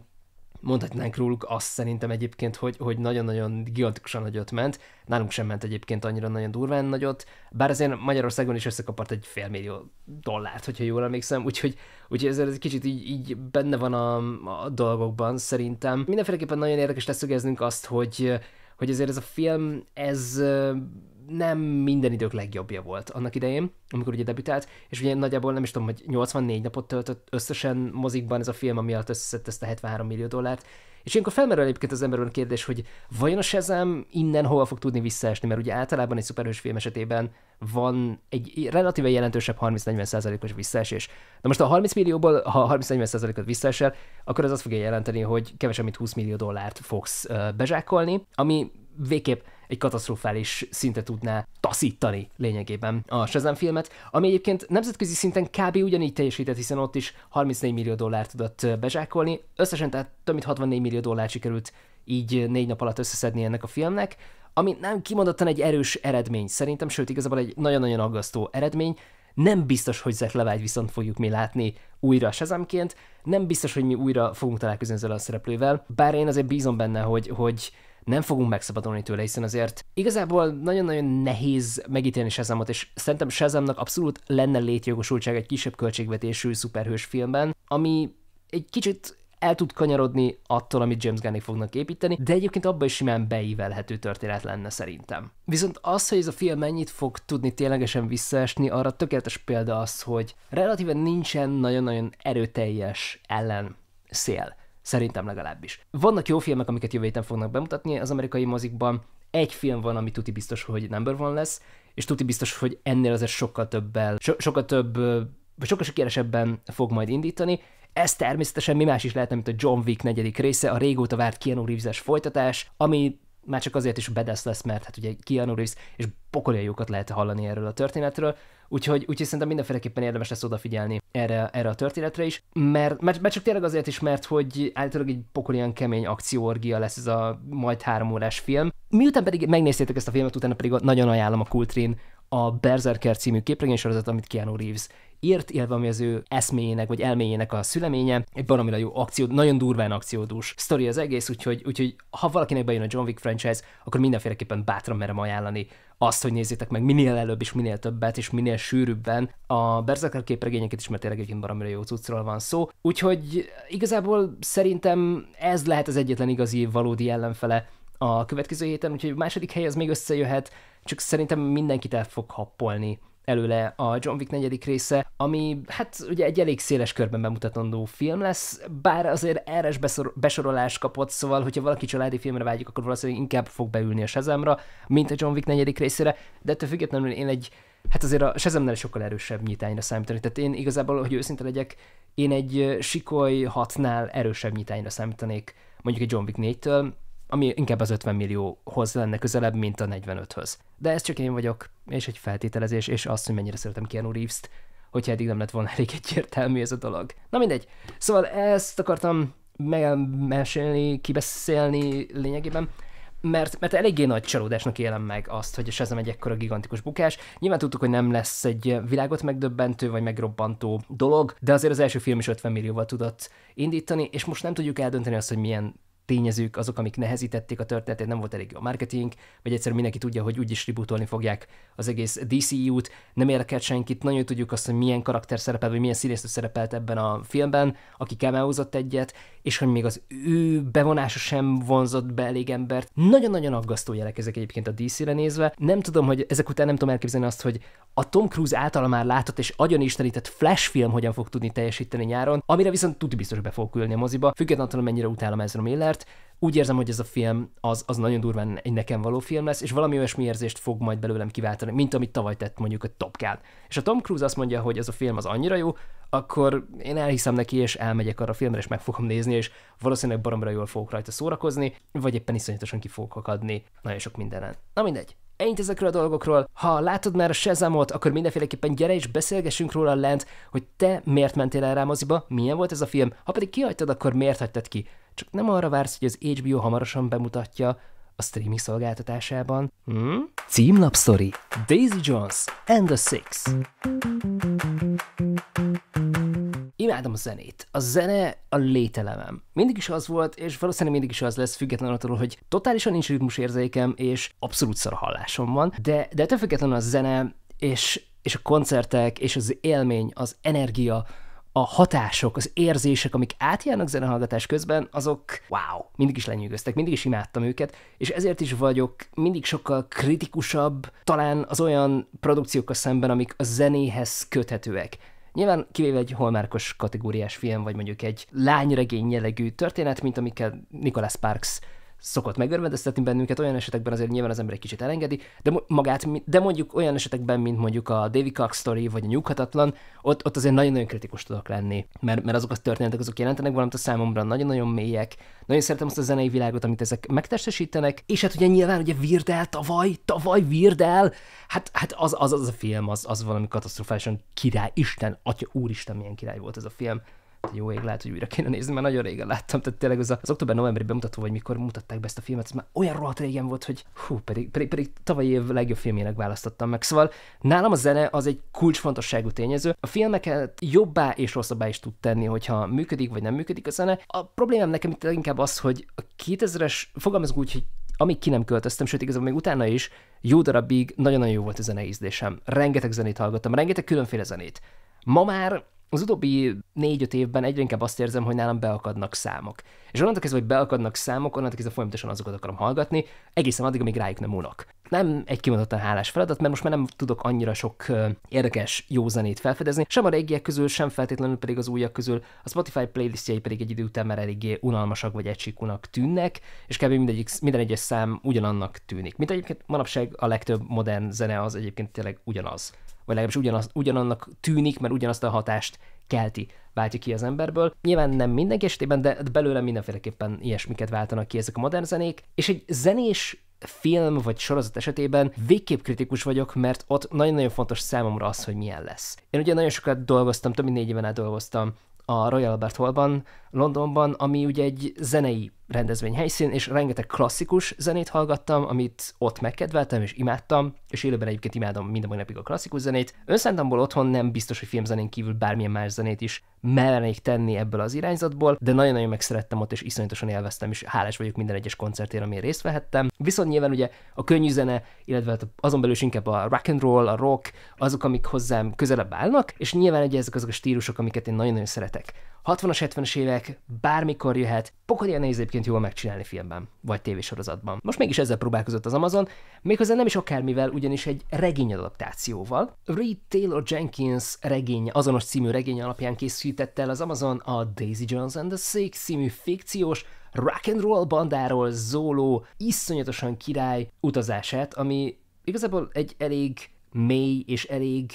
mondhatnánk róluk azt szerintem egyébként, hogy, hogy nagyon-nagyon gigantikusan nagyot ment. Nálunk sem ment egyébként annyira nagyon durván nagyot, bár azért Magyarországon is összekapart egy fél millió dollárt, hogyha jól emlékszem, úgyhogy, úgyhogy ez egy kicsit így, így benne van a, a dolgokban szerintem. Mindenféleképpen nagyon érdekes leszögeznünk azt, hogy hogy azért ez a film, ez nem minden idők legjobbja volt annak idején, amikor ugye debütált, és ugye nagyjából nem is tudom, hogy 84 napot töltött összesen mozikban ez a film, ami alatt összeszedte ezt a 73 millió dollárt, és ilyenkor felmerül egyébként az emberben a kérdés, hogy vajon a Shazam innen hova fog tudni visszaesni, mert ugye általában egy szuperhős film esetében van egy relatíve jelentősebb 30-40%-os visszaesés. Na most a 30 millióból, ha 30-40%-ot visszaesel, akkor ez azt fogja jelenteni, hogy kevesebb, mint 20 millió dollárt fogsz bezsákolni, ami végképp egy katasztrofális szinte tudná taszítani lényegében a Shazam filmet, ami egyébként nemzetközi szinten kb. ugyanígy teljesített, hiszen ott is 34 millió dollár tudott bezsákolni, összesen tehát több mint 64 millió dollár sikerült így négy nap alatt összeszedni ennek a filmnek, ami nem kimondottan egy erős eredmény szerintem, sőt igazából egy nagyon-nagyon aggasztó eredmény, nem biztos, hogy Zach Levágy viszont fogjuk mi látni újra sezemként, nem biztos, hogy mi újra fogunk találkozni ezzel a szereplővel, bár én azért bízom benne, hogy, hogy nem fogunk megszabadulni tőle, hiszen azért igazából nagyon-nagyon nehéz megítélni Sezamot, és szerintem Sezamnak abszolút lenne létjogosultság egy kisebb költségvetésű szuperhős filmben, ami egy kicsit el tud kanyarodni attól, amit James Gunnig fognak építeni, de egyébként abba is simán beívelhető történet lenne szerintem. Viszont az, hogy ez a film mennyit fog tudni ténylegesen visszaesni, arra tökéletes példa az, hogy relatíven nincsen nagyon-nagyon erőteljes ellen szél. Szerintem legalábbis. Vannak jó filmek, amiket jövő héten fognak bemutatni az amerikai mozikban. Egy film van, ami tuti biztos, hogy number van lesz, és tuti biztos, hogy ennél azért sokkal többel, so- sokkal több, vagy sokkal sikeresebben fog majd indítani. Ez természetesen mi más is lehetne, mint a John Wick negyedik része, a régóta várt Keanu reeves folytatás, ami már csak azért is bedesz lesz, mert hát ugye Keanu Reeves, és pokolja jókat lehet hallani erről a történetről, Úgyhogy, úgyhogy szerintem mindenféleképpen érdemes lesz odafigyelni erre, erre a történetre is, mert, mert, mert csak tényleg azért is, mert hogy általában egy pokolian kemény akcióorgia lesz ez a majd három órás film. Miután pedig megnéztétek ezt a filmet, utána pedig nagyon ajánlom a Kultrin a Berserker című képregénysorozat, amit Keanu Reeves írt, illetve ami az ő eszméjének vagy elméjének a szüleménye. Egy baromira jó akció, nagyon durván akciódús sztori az egész, úgyhogy, úgyhogy ha valakinek bejön a John Wick franchise, akkor mindenféleképpen bátran merem ajánlani azt, hogy nézzétek meg minél előbb és minél többet és minél sűrűbben a Berserker képregényeket is, mert tényleg egy baromira jó cuccról van szó. Úgyhogy igazából szerintem ez lehet az egyetlen igazi valódi ellenfele a következő héten, úgyhogy a második hely az még összejöhet, csak szerintem mindenkit el fog happolni előle a John Wick negyedik része, ami hát ugye egy elég széles körben bemutatandó film lesz, bár azért erre besorolás kapott, szóval hogyha valaki családi filmre vágyik, akkor valószínűleg inkább fog beülni a sezemra, mint a John Wick negyedik részére, de ettől függetlenül én egy hát azért a Shazamnál sokkal erősebb nyitányra számítani. Tehát én igazából, hogy őszinte legyek, én egy sikoly hatnál erősebb nyitányra számítanék mondjuk egy John Wick 4-től, ami inkább az 50 millióhoz lenne közelebb, mint a 45-höz. De ez csak én vagyok, és egy feltételezés, és azt, hogy mennyire szeretem Keanu Reeves-t, hogyha eddig nem lett volna elég egyértelmű ez a dolog. Na mindegy. Szóval ezt akartam megmesélni, kibeszélni lényegében, mert, mert eléggé nagy csalódásnak élem meg azt, hogy ez nem egy ekkora gigantikus bukás. Nyilván tudtuk, hogy nem lesz egy világot megdöbbentő vagy megrobbantó dolog, de azért az első film is 50 millióval tudott indítani, és most nem tudjuk eldönteni azt, hogy milyen tényezők azok, amik nehezítették a történetet, nem volt elég jó a marketing, vagy egyszerűen mindenki tudja, hogy úgyis rebootolni fogják az egész DCU-t, nem érdekelt senkit, nagyon tudjuk azt, hogy milyen karakter szerepel, vagy milyen színésztő szerepelt ebben a filmben, aki cameózott egyet, és hogy még az ő bevonása sem vonzott be elég embert. Nagyon-nagyon aggasztó jelek ezek egyébként a DC-re nézve. Nem tudom, hogy ezek után nem tudom elképzelni azt, hogy a Tom Cruise által már látott és agyon istenített Flash film hogyan fog tudni teljesíteni nyáron, amire viszont tud biztos be fog ülni a moziba, függetlenül attól, mennyire utálom Ezra Millert, úgy érzem, hogy ez a film az, az nagyon durván egy nekem való film lesz, és valami olyasmi érzést fog majd belőlem kiváltani, mint amit tavaly tett mondjuk a Top Gun. És a Tom Cruise azt mondja, hogy ez a film az annyira jó, akkor én elhiszem neki, és elmegyek arra a filmre, és meg fogom nézni, és valószínűleg baromra jól fogok rajta szórakozni, vagy éppen iszonyatosan ki fogok akadni nagyon sok mindenen. Na mindegy, ennyit ezekről a dolgokról. Ha látod már a Shazamot, akkor mindenféleképpen gyere és beszélgessünk róla lent, hogy te miért mentél el rá moziba, milyen volt ez a film, ha pedig kihagytad, akkor miért hagytad ki. Csak nem arra vársz, hogy az HBO hamarosan bemutatja, a streaming szolgáltatásában. Hmm? Címlap Story Daisy Jones and the Six Imádom a zenét. A zene a lételemem. Mindig is az volt, és valószínűleg mindig is az lesz, függetlenül attól, hogy totálisan nincs érzékem, és abszolút szar hallásom van, de, de ettől függetlenül a zene, és, és a koncertek, és az élmény, az energia, a hatások, az érzések, amik átjárnak zenehallgatás közben, azok wow, mindig is lenyűgöztek, mindig is imádtam őket, és ezért is vagyok mindig sokkal kritikusabb, talán az olyan produkciókkal szemben, amik a zenéhez köthetőek. Nyilván kivéve egy holmárkos kategóriás film, vagy mondjuk egy lányregény jellegű történet, mint amikkel Nicholas Sparks szokott megörvendeztetni bennünket, olyan esetekben azért nyilván az ember egy kicsit elengedi, de magát, de mondjuk olyan esetekben, mint mondjuk a David Cox Story vagy a Nyughatatlan, ott, ott azért nagyon-nagyon kritikus tudok lenni, mert, mert azok a történetek azok jelentenek valamit a számomra, nagyon-nagyon mélyek, nagyon szeretem azt a zenei világot, amit ezek megtestesítenek, és hát ugye nyilván ugye Virdel tavaly, tavaly Virdel, hát, hát az, az, az a film, az, az valami katasztrofálisan király, Isten, Atya, Úristen, milyen király volt ez a film jó ég, lehet, hogy újra kéne nézni, mert nagyon régen láttam. Tehát tényleg az, az október-novemberi bemutató, vagy mikor mutatták be ezt a filmet, ez már olyan rohadt régen volt, hogy hú, pedig, pedig, pedig tavalyi év legjobb filmjének választottam meg. Szóval nálam a zene az egy kulcsfontosságú tényező. A filmeket jobbá és rosszabbá is tud tenni, hogyha működik vagy nem működik a zene. A problémám nekem itt inkább az, hogy a 2000-es, fogalmazunk úgy, hogy amíg ki nem költöztem, sőt igazából még utána is, jó darabig nagyon-nagyon jó volt a ízlésem. Rengeteg zenét hallgattam, rengeteg különféle zenét. Ma már az utóbbi négy-öt évben egyre inkább azt érzem, hogy nálam beakadnak számok. És onnantól kezdve, hogy beakadnak számok, onnantól kezdve folyamatosan azokat akarom hallgatni, egészen addig, amíg rájuk nem unok. Nem egy kimondottan hálás feladat, mert most már nem tudok annyira sok érdekes jó zenét felfedezni, sem a régiek közül, sem feltétlenül pedig az újak közül. A Spotify playlistjei pedig egy idő után már eléggé unalmasak vagy egysíkúnak tűnnek, és kb. Mindegyik, minden egyes szám ugyanannak tűnik. Mint egyébként manapság a legtöbb modern zene az egyébként tényleg ugyanaz vagy legalábbis ugyanaz, ugyanannak tűnik, mert ugyanazt a hatást kelti, váltja ki az emberből. Nyilván nem mindenki esetében, de belőle mindenféleképpen ilyesmiket váltanak ki ezek a modern zenék, és egy zenés film vagy sorozat esetében végképp kritikus vagyok, mert ott nagyon-nagyon fontos számomra az, hogy milyen lesz. Én ugye nagyon sokat dolgoztam, több mint négy éven át dolgoztam a Royal Albert Hallban, Londonban, ami ugye egy zenei rendezvény helyszín, és rengeteg klasszikus zenét hallgattam, amit ott megkedveltem és imádtam, és élőben egyébként imádom mind a mai napig a klasszikus zenét. Önszántamból otthon nem biztos, hogy filmzenén kívül bármilyen más zenét is mellenék tenni ebből az irányzatból, de nagyon-nagyon megszerettem ott, és iszonyatosan élveztem, és hálás vagyok minden egyes koncertért, amire részt vehettem. Viszont nyilván ugye a könnyű zene, illetve hát azon belül is inkább a rock and roll, a rock, azok, amik hozzám közelebb állnak, és nyilván ugye ezek azok a stílusok, amiket én nagyon-nagyon szeretek. 60-as, 70-es évek, bármikor jöhet, ilyen nehéz egyébként jól megcsinálni filmben, vagy tévésorozatban. Most mégis ezzel próbálkozott az Amazon, méghozzá nem is akármivel, ugyanis egy regény adaptációval. Reed Taylor Jenkins regény, azonos című regény alapján készítette el az Amazon a Daisy Jones and the Six című fikciós rock and roll bandáról zóló, iszonyatosan király utazását, ami igazából egy elég mély és elég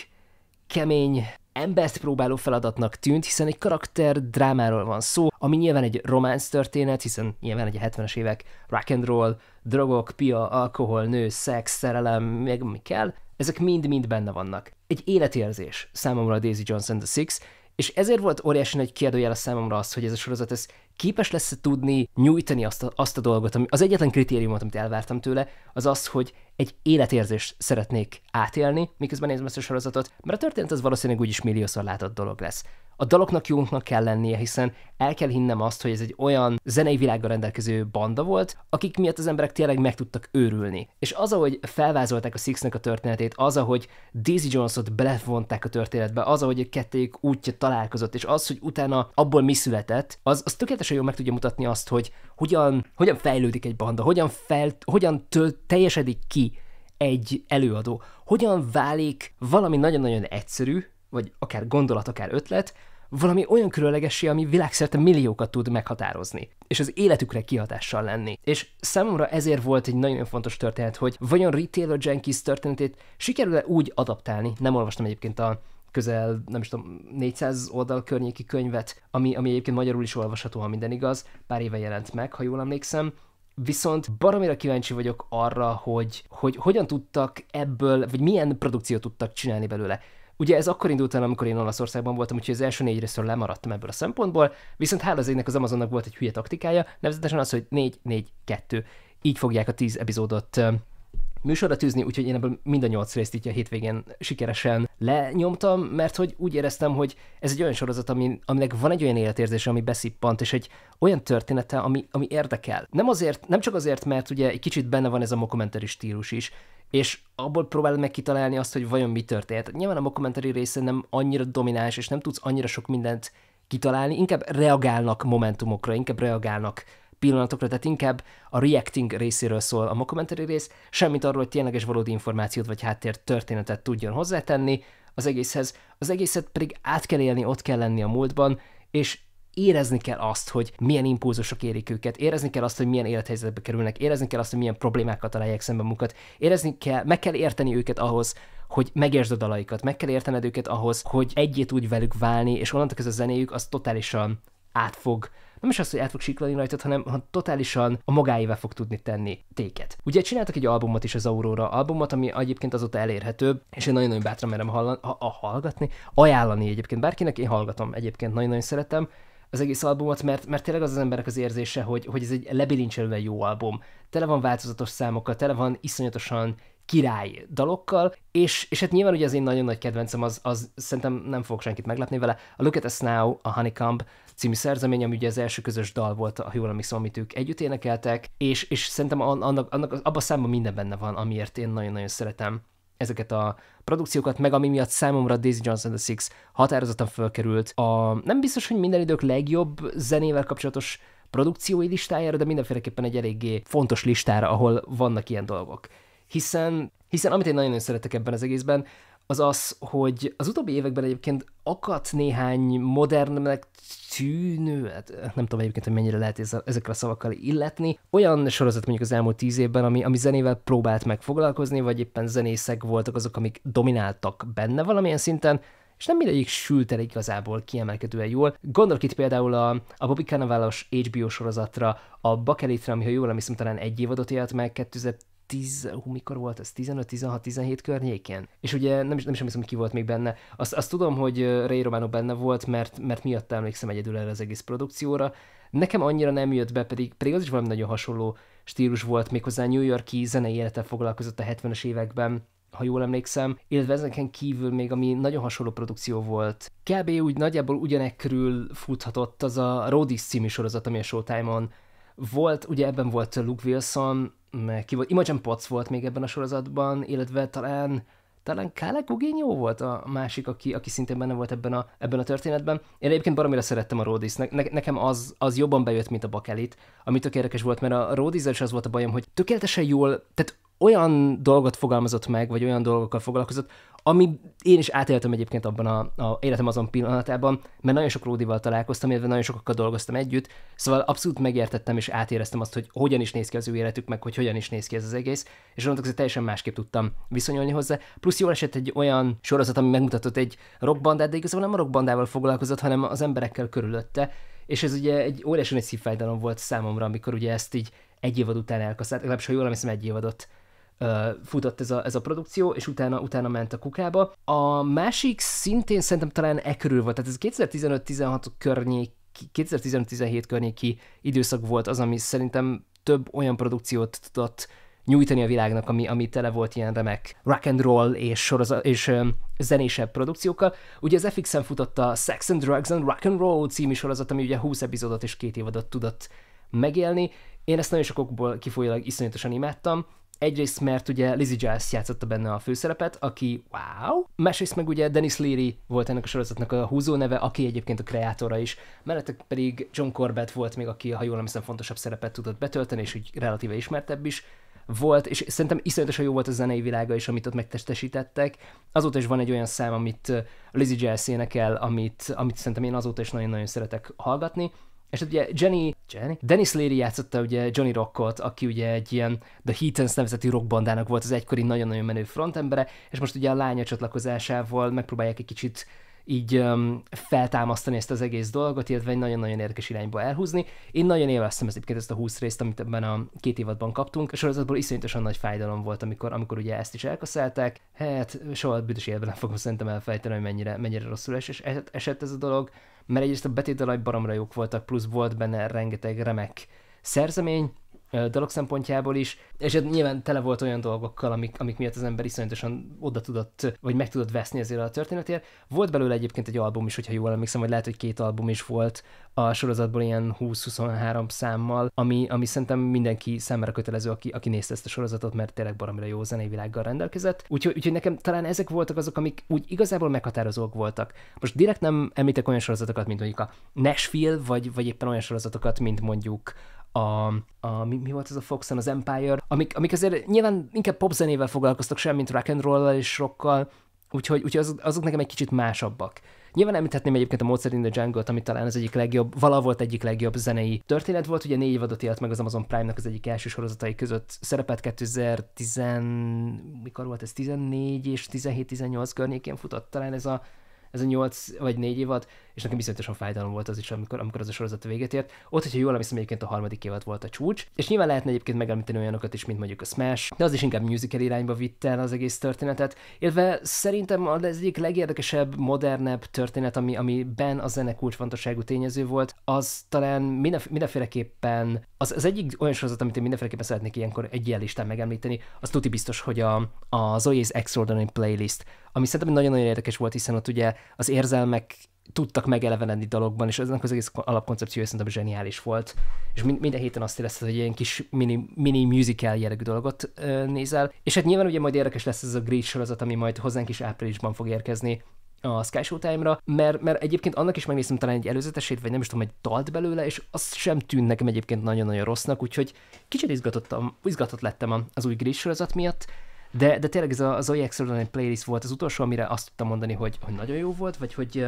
kemény embert próbáló feladatnak tűnt, hiszen egy karakter drámáról van szó, ami nyilván egy románc történet, hiszen nyilván egy 70-es évek rock and roll, drogok, pia, alkohol, nő, szex, szerelem, meg mi kell, ezek mind-mind benne vannak. Egy életérzés számomra a Daisy Johnson the Six, és ezért volt óriási nagy kérdőjel a számomra az, hogy ez a sorozat ez képes lesz -e tudni nyújtani azt a, azt a dolgot, ami az egyetlen kritériumot, amit elvártam tőle, az az, hogy egy életérzést szeretnék átélni, miközben nézem ezt a sorozatot, mert a történet az valószínűleg úgyis milliószor látott dolog lesz. A daloknak jóknak kell lennie, hiszen el kell hinnem azt, hogy ez egy olyan zenei világgal rendelkező banda volt, akik miatt az emberek tényleg meg tudtak őrülni. És az, ahogy felvázolták a Sixnek a történetét, az, ahogy Daisy Jonesot belevonták a történetbe, az, ahogy a kettőjük útja találkozott, és az, hogy utána abból mi született, az, az tökéletes rettesen jól meg tudja mutatni azt, hogy hogyan, hogyan fejlődik egy banda, hogyan, fel, hogyan töl, teljesedik ki egy előadó, hogyan válik valami nagyon-nagyon egyszerű, vagy akár gondolat, akár ötlet, valami olyan különlegessé, ami világszerte milliókat tud meghatározni, és az életükre kihatással lenni. És számomra ezért volt egy nagyon fontos történet, hogy vajon Retailer Jenkins történetét sikerül-e úgy adaptálni, nem olvastam egyébként a közel, nem is tudom, 400 oldal környéki könyvet, ami, ami egyébként magyarul is olvasható, ha minden igaz, pár éve jelent meg, ha jól emlékszem, Viszont baromira kíváncsi vagyok arra, hogy, hogy hogyan tudtak ebből, vagy milyen produkciót tudtak csinálni belőle. Ugye ez akkor indult el, amikor én Olaszországban voltam, úgyhogy az első négy részről lemaradtam ebből a szempontból, viszont hála az égnek az Amazonnak volt egy hülye taktikája, nevezetesen az, hogy 4-4-2. Így fogják a 10 epizódot műsorra tűzni, úgyhogy én ebből mind a nyolc részt így a hétvégén sikeresen lenyomtam, mert hogy úgy éreztem, hogy ez egy olyan sorozat, ami, aminek van egy olyan életérzése, ami beszippant, és egy olyan története, ami, ami érdekel. Nem, azért, nem csak azért, mert ugye egy kicsit benne van ez a mokumentari stílus is, és abból próbál meg kitalálni azt, hogy vajon mi történt. Nyilván a mockumentary része nem annyira domináns, és nem tudsz annyira sok mindent kitalálni, inkább reagálnak momentumokra, inkább reagálnak pillanatokra, tehát inkább a reacting részéről szól a mockumentary rész, semmit arról, hogy tényleges valódi információt vagy háttér történetet tudjon hozzátenni az egészhez. Az egészet pedig át kell élni, ott kell lenni a múltban, és érezni kell azt, hogy milyen impulzusok érik őket, érezni kell azt, hogy milyen élethelyzetbe kerülnek, érezni kell azt, hogy milyen problémákat találják szemben munkat, érezni kell, meg kell érteni őket ahhoz, hogy megértsd a dalaikat, meg kell értened őket ahhoz, hogy egyét úgy velük válni, és onnantól ez a zenéjük az totálisan átfog nem is az, hogy át fog siklani rajtad, hanem ha totálisan a magáévá fog tudni tenni téket. Ugye csináltak egy albumot is az Aurora albumot, ami egyébként azóta elérhető, és én nagyon-nagyon bátran merem hallan, a-, hallgatni, ajánlani egyébként bárkinek, én hallgatom egyébként, nagyon-nagyon szeretem az egész albumot, mert, mert tényleg az az emberek az érzése, hogy, hogy ez egy lebilincselően jó album. Tele van változatos számokkal, tele van iszonyatosan király dalokkal, és, és hát nyilván ugye az én nagyon nagy kedvencem, az, az szerintem nem fog senkit meglepni vele, a Look at Us Now, a Honeycomb, című szerzemény, ami ugye az első közös dal volt, ha jól emlékszem, amit ők együtt énekeltek, és, és szerintem annak, annak, abban a számban minden benne van, amiért én nagyon-nagyon szeretem ezeket a produkciókat, meg ami miatt számomra Daisy Johnson the Six határozottan fölkerült a nem biztos, hogy minden idők legjobb zenével kapcsolatos produkciói listájára, de mindenféleképpen egy eléggé fontos listára, ahol vannak ilyen dolgok. Hiszen, hiszen amit én nagyon nagyon szeretek ebben az egészben, az az, hogy az utóbbi években egyébként akadt néhány modernnek tűnő, hát nem tudom egyébként, hogy mennyire lehet ezekkel a szavakkal illetni, olyan sorozat mondjuk az elmúlt tíz évben, ami, ami zenével próbált meg foglalkozni, vagy éppen zenészek voltak azok, amik domináltak benne valamilyen szinten, és nem mindegyik sült el igazából kiemelkedően jól. Gondolok itt például a, a Bobby Cannavalos HBO sorozatra, a Bakelétre, ami ha jól emlékszem, talán egy évadot élt meg 10, hú, mikor volt ez, 15-16-17 környékén. És ugye nem is, nem is emlékszem, ki volt még benne. Azt, azt tudom, hogy Ray Romano benne volt, mert, mert miatt emlékszem egyedül erre az egész produkcióra. Nekem annyira nem jött be, pedig, pedig az is valami nagyon hasonló stílus volt, méghozzá New Yorki zenei élettel foglalkozott a 70-es években, ha jól emlékszem, illetve ezeken kívül még, ami nagyon hasonló produkció volt. Kb. úgy nagyjából ugyanek körül futhatott az a Rodis című sorozat, ami a Showtime-on volt, ugye ebben volt Luke Wilson, meg ki volt, Imogen Potts volt még ebben a sorozatban, illetve talán talán Kale Gugényó volt a másik, aki, aki szintén benne volt ebben a, ebben a történetben. Én egyébként baromira szerettem a Rodis, ne, ne, nekem az, az jobban bejött, mint a Bakelit, ami tök érdekes volt, mert a Rodis is az volt a bajom, hogy tökéletesen jól, tehát olyan dolgot fogalmazott meg, vagy olyan dolgokkal foglalkozott, ami én is átéltem egyébként abban a, a életem azon pillanatában, mert nagyon sok Ródival találkoztam, illetve nagyon sokakkal dolgoztam együtt, szóval abszolút megértettem és átéreztem azt, hogy hogyan is néz ki az ő életük, meg hogy hogyan is néz ki ez az egész, és onnantól kezdve teljesen másképp tudtam viszonyulni hozzá. Plusz jól esett egy olyan sorozat, ami megmutatott egy rockbandát, de igazából nem a rockbandával foglalkozott, hanem az emberekkel körülötte, és ez ugye egy óriási nagy szívfájdalom volt számomra, amikor ugye ezt így egy évad után elkaszálták, legalábbis ha jól emlékszem, egy évadot futott ez a, ez a produkció, és utána, utána ment a kukába. A másik szintén szerintem talán e körül volt, tehát ez 2015-16 környék 2015-17 környéki időszak volt az, ami szerintem több olyan produkciót tudott nyújtani a világnak, ami, ami tele volt ilyen remek rock and roll és, soroza, és ö, zenésebb produkciókkal. Ugye az FX-en futott a Sex and Drugs and Rock and Roll című sorozat, ami ugye 20 epizódot és két évadot tudott megélni. Én ezt nagyon sokokból kifolyólag iszonyatosan imádtam. Egyrészt, mert ugye Lizzie Giles játszotta benne a főszerepet, aki wow, másrészt meg ugye Dennis Leary volt ennek a sorozatnak a húzó neve, aki egyébként a kreátora is, mellette pedig John Corbett volt még, aki, ha jól hiszem fontosabb szerepet tudott betölteni, és úgy relatíve ismertebb is volt, és szerintem iszonyatosan jó volt a zenei világa is, amit ott megtestesítettek. Azóta is van egy olyan szám, amit uh, Lizzie Giles énekel, amit, amit szerintem én azóta is nagyon-nagyon szeretek hallgatni, és hát ugye Jenny, Jenny? Dennis Leary játszotta ugye Johnny Rockot, aki ugye egy ilyen The Heatons nevezetű rockbandának volt az egykori nagyon-nagyon menő frontembere, és most ugye a lánya csatlakozásával megpróbálják egy kicsit így um, feltámasztani ezt az egész dolgot, illetve egy nagyon-nagyon érdekes irányba elhúzni. Én nagyon élveztem ezt egyébként ezt a 20 részt, amit ebben a két évadban kaptunk. A sorozatból iszonyatosan nagy fájdalom volt, amikor, amikor ugye ezt is elkaszálták. Hát soha büdös életben nem fogom szerintem elfejteni, hogy mennyire, mennyire rosszul esett, esett ez a dolog mert egyrészt a betétalaj baromra jók voltak, plusz volt benne rengeteg remek szerzemény, dolog szempontjából is, és nyilván tele volt olyan dolgokkal, amik, amik miatt az ember iszonyatosan oda tudott, vagy meg tudott veszni ezért a történetért. Volt belőle egyébként egy album is, hogyha jól emlékszem, vagy lehet, hogy két album is volt a sorozatból ilyen 20-23 számmal, ami, ami szerintem mindenki számára kötelező, aki, aki nézte ezt a sorozatot, mert tényleg baromira jó zenei világgal rendelkezett. Úgyhogy, úgyhogy nekem talán ezek voltak azok, amik úgy igazából meghatározók voltak. Most direkt nem említek olyan sorozatokat, mint mondjuk a Nashville, vagy, vagy éppen olyan sorozatokat, mint mondjuk a, a mi, mi volt ez a Foxon, az Empire, amik, amik azért nyilván inkább popzenével foglalkoztak, semmint rock and roll és rockkal, úgyhogy, úgyhogy azok, azok nekem egy kicsit másabbak. Nyilván említhetném egyébként a Mozart in the Jungle-t, ami talán az egyik legjobb, vala volt egyik legjobb zenei történet volt, ugye négy évadot élt meg az Amazon Prime-nak az egyik első sorozatai között, szerepet 2010, mikor volt ez, 14 és 17-18 környékén futott talán ez a, ez a 8 vagy 4 évad, és nekem a fájdalom volt az is, amikor, amikor az a sorozat véget ért. Ott, hogyha jól emlékszem, egyébként a harmadik évad volt a csúcs, és nyilván lehetne egyébként megemlíteni olyanokat is, mint mondjuk a Smash, de az is inkább musical irányba vitte el az egész történetet, illetve szerintem az egyik legérdekesebb, modernebb történet, ami, ami ben a zene kulcsfontosságú tényező volt, az talán mindenféleképpen az, az egyik olyan sorozat, amit én mindenféleképpen szeretnék ilyenkor egy ilyen listán megemlíteni, az tuti biztos, hogy a, a Zoe's Extraordinary Playlist, ami szerintem nagyon-nagyon érdekes volt, hiszen ott ugye az érzelmek tudtak megelevenedni dalokban, és ennek az egész alapkoncepciója szerintem zseniális volt. És minden héten azt érezted, hogy ilyen kis mini, mini musical jellegű dolgot nézel. És hát nyilván ugye majd érdekes lesz ez a Grease sorozat, ami majd hozzánk is áprilisban fog érkezni a Sky time ra mert, mert egyébként annak is megnéztem talán egy előzetesét, vagy nem is tudom, egy dalt belőle, és az sem tűnt nekem egyébként nagyon-nagyon rossznak, úgyhogy kicsit izgatottam, izgatott lettem az új Grease sorozat miatt, de, de tényleg ez a, az OX Extraordinary Playlist volt az utolsó, amire azt tudtam mondani, hogy, hogy nagyon jó volt, vagy hogy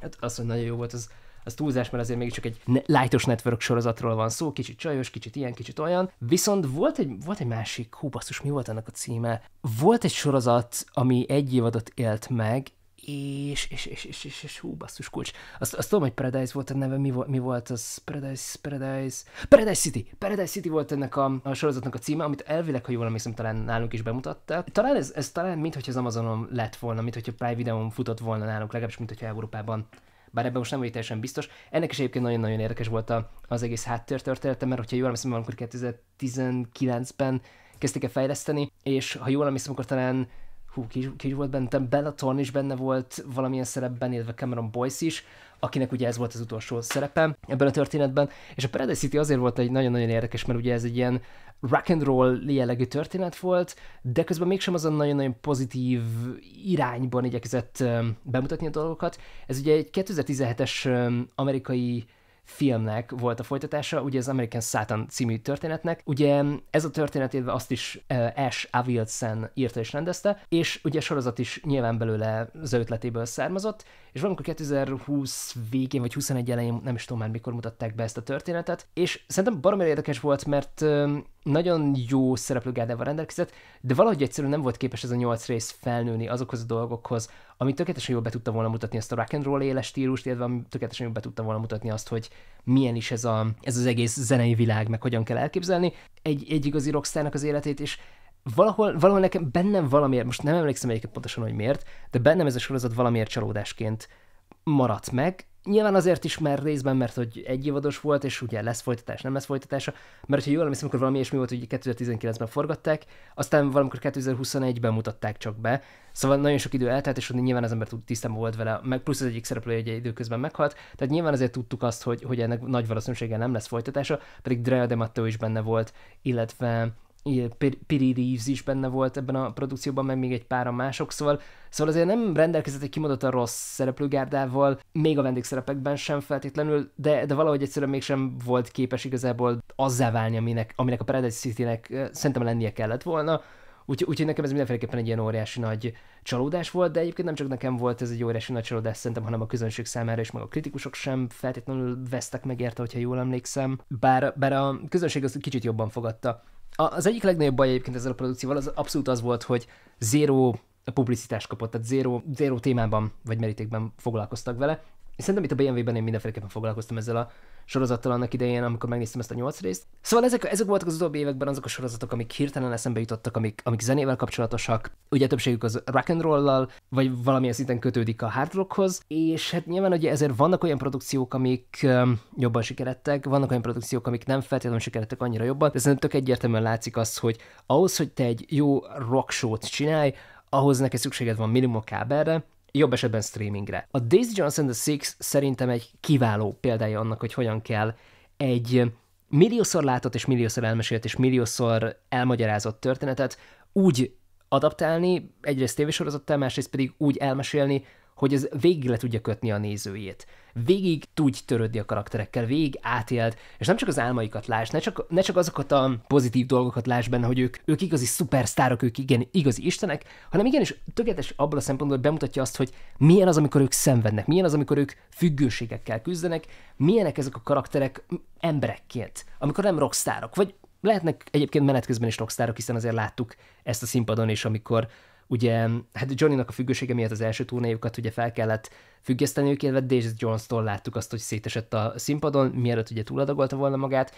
Hát azt, hogy nagyon jó volt, az, az túlzás, mert azért mégiscsak egy lájtos network sorozatról van szó, kicsit csajos, kicsit ilyen, kicsit olyan. Viszont volt egy, volt egy másik, hú basszus, mi volt annak a címe? Volt egy sorozat, ami egy évadot élt meg, és, és, és, és, és, és hú, basszus kulcs. Azt, azt tudom, hogy Paradise volt a neve, mi, volt, mi volt az Paradise, Paradise, Paradise City. Paradise City volt ennek a, a sorozatnak a címe, amit elvileg, ha jól emlékszem, talán nálunk is bemutatta. Talán ez, ez talán, mintha hogy az Amazonon lett volna, mintha hogyha Prime Videon futott volna nálunk, legalábbis, mintha Európában bár ebben most nem vagyok teljesen biztos. Ennek is egyébként nagyon-nagyon érdekes volt a, az egész háttértörténete, mert hogyha jól emlékszem, amikor 2019-ben kezdték el fejleszteni, és ha jól emlékszem, akkor talán hú, ki, ki volt benne, Bella Thorne is benne volt valamilyen szerepben, illetve Cameron Boyce is, akinek ugye ez volt az utolsó szerepe ebben a történetben, és a Paradise City azért volt egy nagyon-nagyon érdekes, mert ugye ez egy ilyen rock and roll jellegű történet volt, de közben mégsem azon nagyon-nagyon pozitív irányban igyekezett bemutatni a dolgokat. Ez ugye egy 2017-es amerikai filmnek volt a folytatása, ugye az American Satan című történetnek. Ugye ez a történet történetében azt is eh, Ash Avildsen írta és rendezte, és ugye a sorozat is nyilván belőle az ötletéből származott, és valamikor 2020 végén vagy 21 elején, nem is tudom már mikor mutatták be ezt a történetet, és szerintem baromi érdekes volt, mert eh, nagyon jó szereplőgárdával rendelkezett, de valahogy egyszerűen nem volt képes ez a nyolc rész felnőni azokhoz a dolgokhoz, ami tökéletesen jól be tudta volna mutatni ezt a rock and roll éles stílust, illetve ami tökéletesen jól be tudta volna mutatni azt, hogy milyen is ez, a, ez az egész zenei világ, meg hogyan kell elképzelni egy, egy igazi rockstárnak az életét, és valahol, valahol nekem bennem valamiért, most nem emlékszem egyébként pontosan, hogy miért, de bennem ez a sorozat valamiért csalódásként maradt meg, Nyilván azért is, mert részben, mert hogy egy évados volt, és ugye lesz folytatás, nem lesz folytatása, mert hogyha jól emlékszem, akkor valami ilyesmi volt, hogy 2019-ben forgatták, aztán valamikor 2021-ben mutatták csak be, szóval nagyon sok idő eltelt, és nyilván az ember tisztában volt vele, meg plusz az egyik szereplő egy időközben meghalt, tehát nyilván azért tudtuk azt, hogy, hogy ennek nagy valószínűséggel nem lesz folytatása, pedig Drea de Matteo is benne volt, illetve Eh, Piri Reeves is benne volt ebben a produkcióban, meg még egy pára mások, szóval, szóval azért nem rendelkezett egy kimondottan rossz szereplőgárdával, még a vendégszerepekben sem feltétlenül, de, de valahogy egyszerűen mégsem volt képes igazából azzá válni, aminek, aminek a Paradise City-nek eh, szerintem lennie kellett volna, Úgyhogy úgy, nekem ez mindenféleképpen egy ilyen óriási nagy csalódás volt, de egyébként nem csak nekem volt ez egy óriási nagy csalódás szerintem, hanem a közönség számára és meg a kritikusok sem feltétlenül vesztek meg érte, hogyha jól emlékszem. Bár, bár a közönség azt kicsit jobban fogadta az egyik legnagyobb baj egyébként ezzel a produkcióval az abszolút az volt, hogy zéró publicitást kapott, tehát zéró zéró témában vagy merítékben foglalkoztak vele, Szerintem itt a BMW-ben én mindenféleképpen foglalkoztam ezzel a sorozattal annak idején, amikor megnéztem ezt a nyolc részt. Szóval ezek, ezek voltak az utóbbi években azok a sorozatok, amik hirtelen eszembe jutottak, amik, amik zenével kapcsolatosak. Ugye többségük az rock and roll vagy valamilyen szinten kötődik a hard rockhoz, és hát nyilván ugye ezért vannak olyan produkciók, amik um, jobban sikerettek, vannak olyan produkciók, amik nem feltétlenül sikerettek annyira jobban, de szerintem tök egyértelműen látszik az, hogy ahhoz, hogy te egy jó rock show-t csinálj, ahhoz neked szükséged van minimum kábelre, jobb esetben streamingre. A Daisy Jones and the Six szerintem egy kiváló példája annak, hogy hogyan kell egy milliószor látott és milliószor elmesélt és milliószor elmagyarázott történetet úgy adaptálni, egyrészt tévésorozattal, másrészt pedig úgy elmesélni, hogy ez végig le tudja kötni a nézőjét. Végig tudj törődni a karakterekkel, végig átéld, és nem csak az álmaikat láss, ne csak, ne csak azokat a pozitív dolgokat láss benne, hogy ők, ők igazi szupersztárok, ők igen, igazi istenek, hanem igenis tökéletes abban a szempontból, hogy bemutatja azt, hogy milyen az, amikor ők szenvednek, milyen az, amikor ők függőségekkel küzdenek, milyenek ezek a karakterek emberekként, amikor nem rockstárok, vagy lehetnek egyébként menet közben is rockstárok, hiszen azért láttuk ezt a színpadon is, amikor Ugye, hát Johnnynak a függősége miatt az első turnéjukat ugye fel kellett függeszteniük, illetve Daisy Jones-tól láttuk azt, hogy szétesett a színpadon, mielőtt ugye túladagolta volna magát,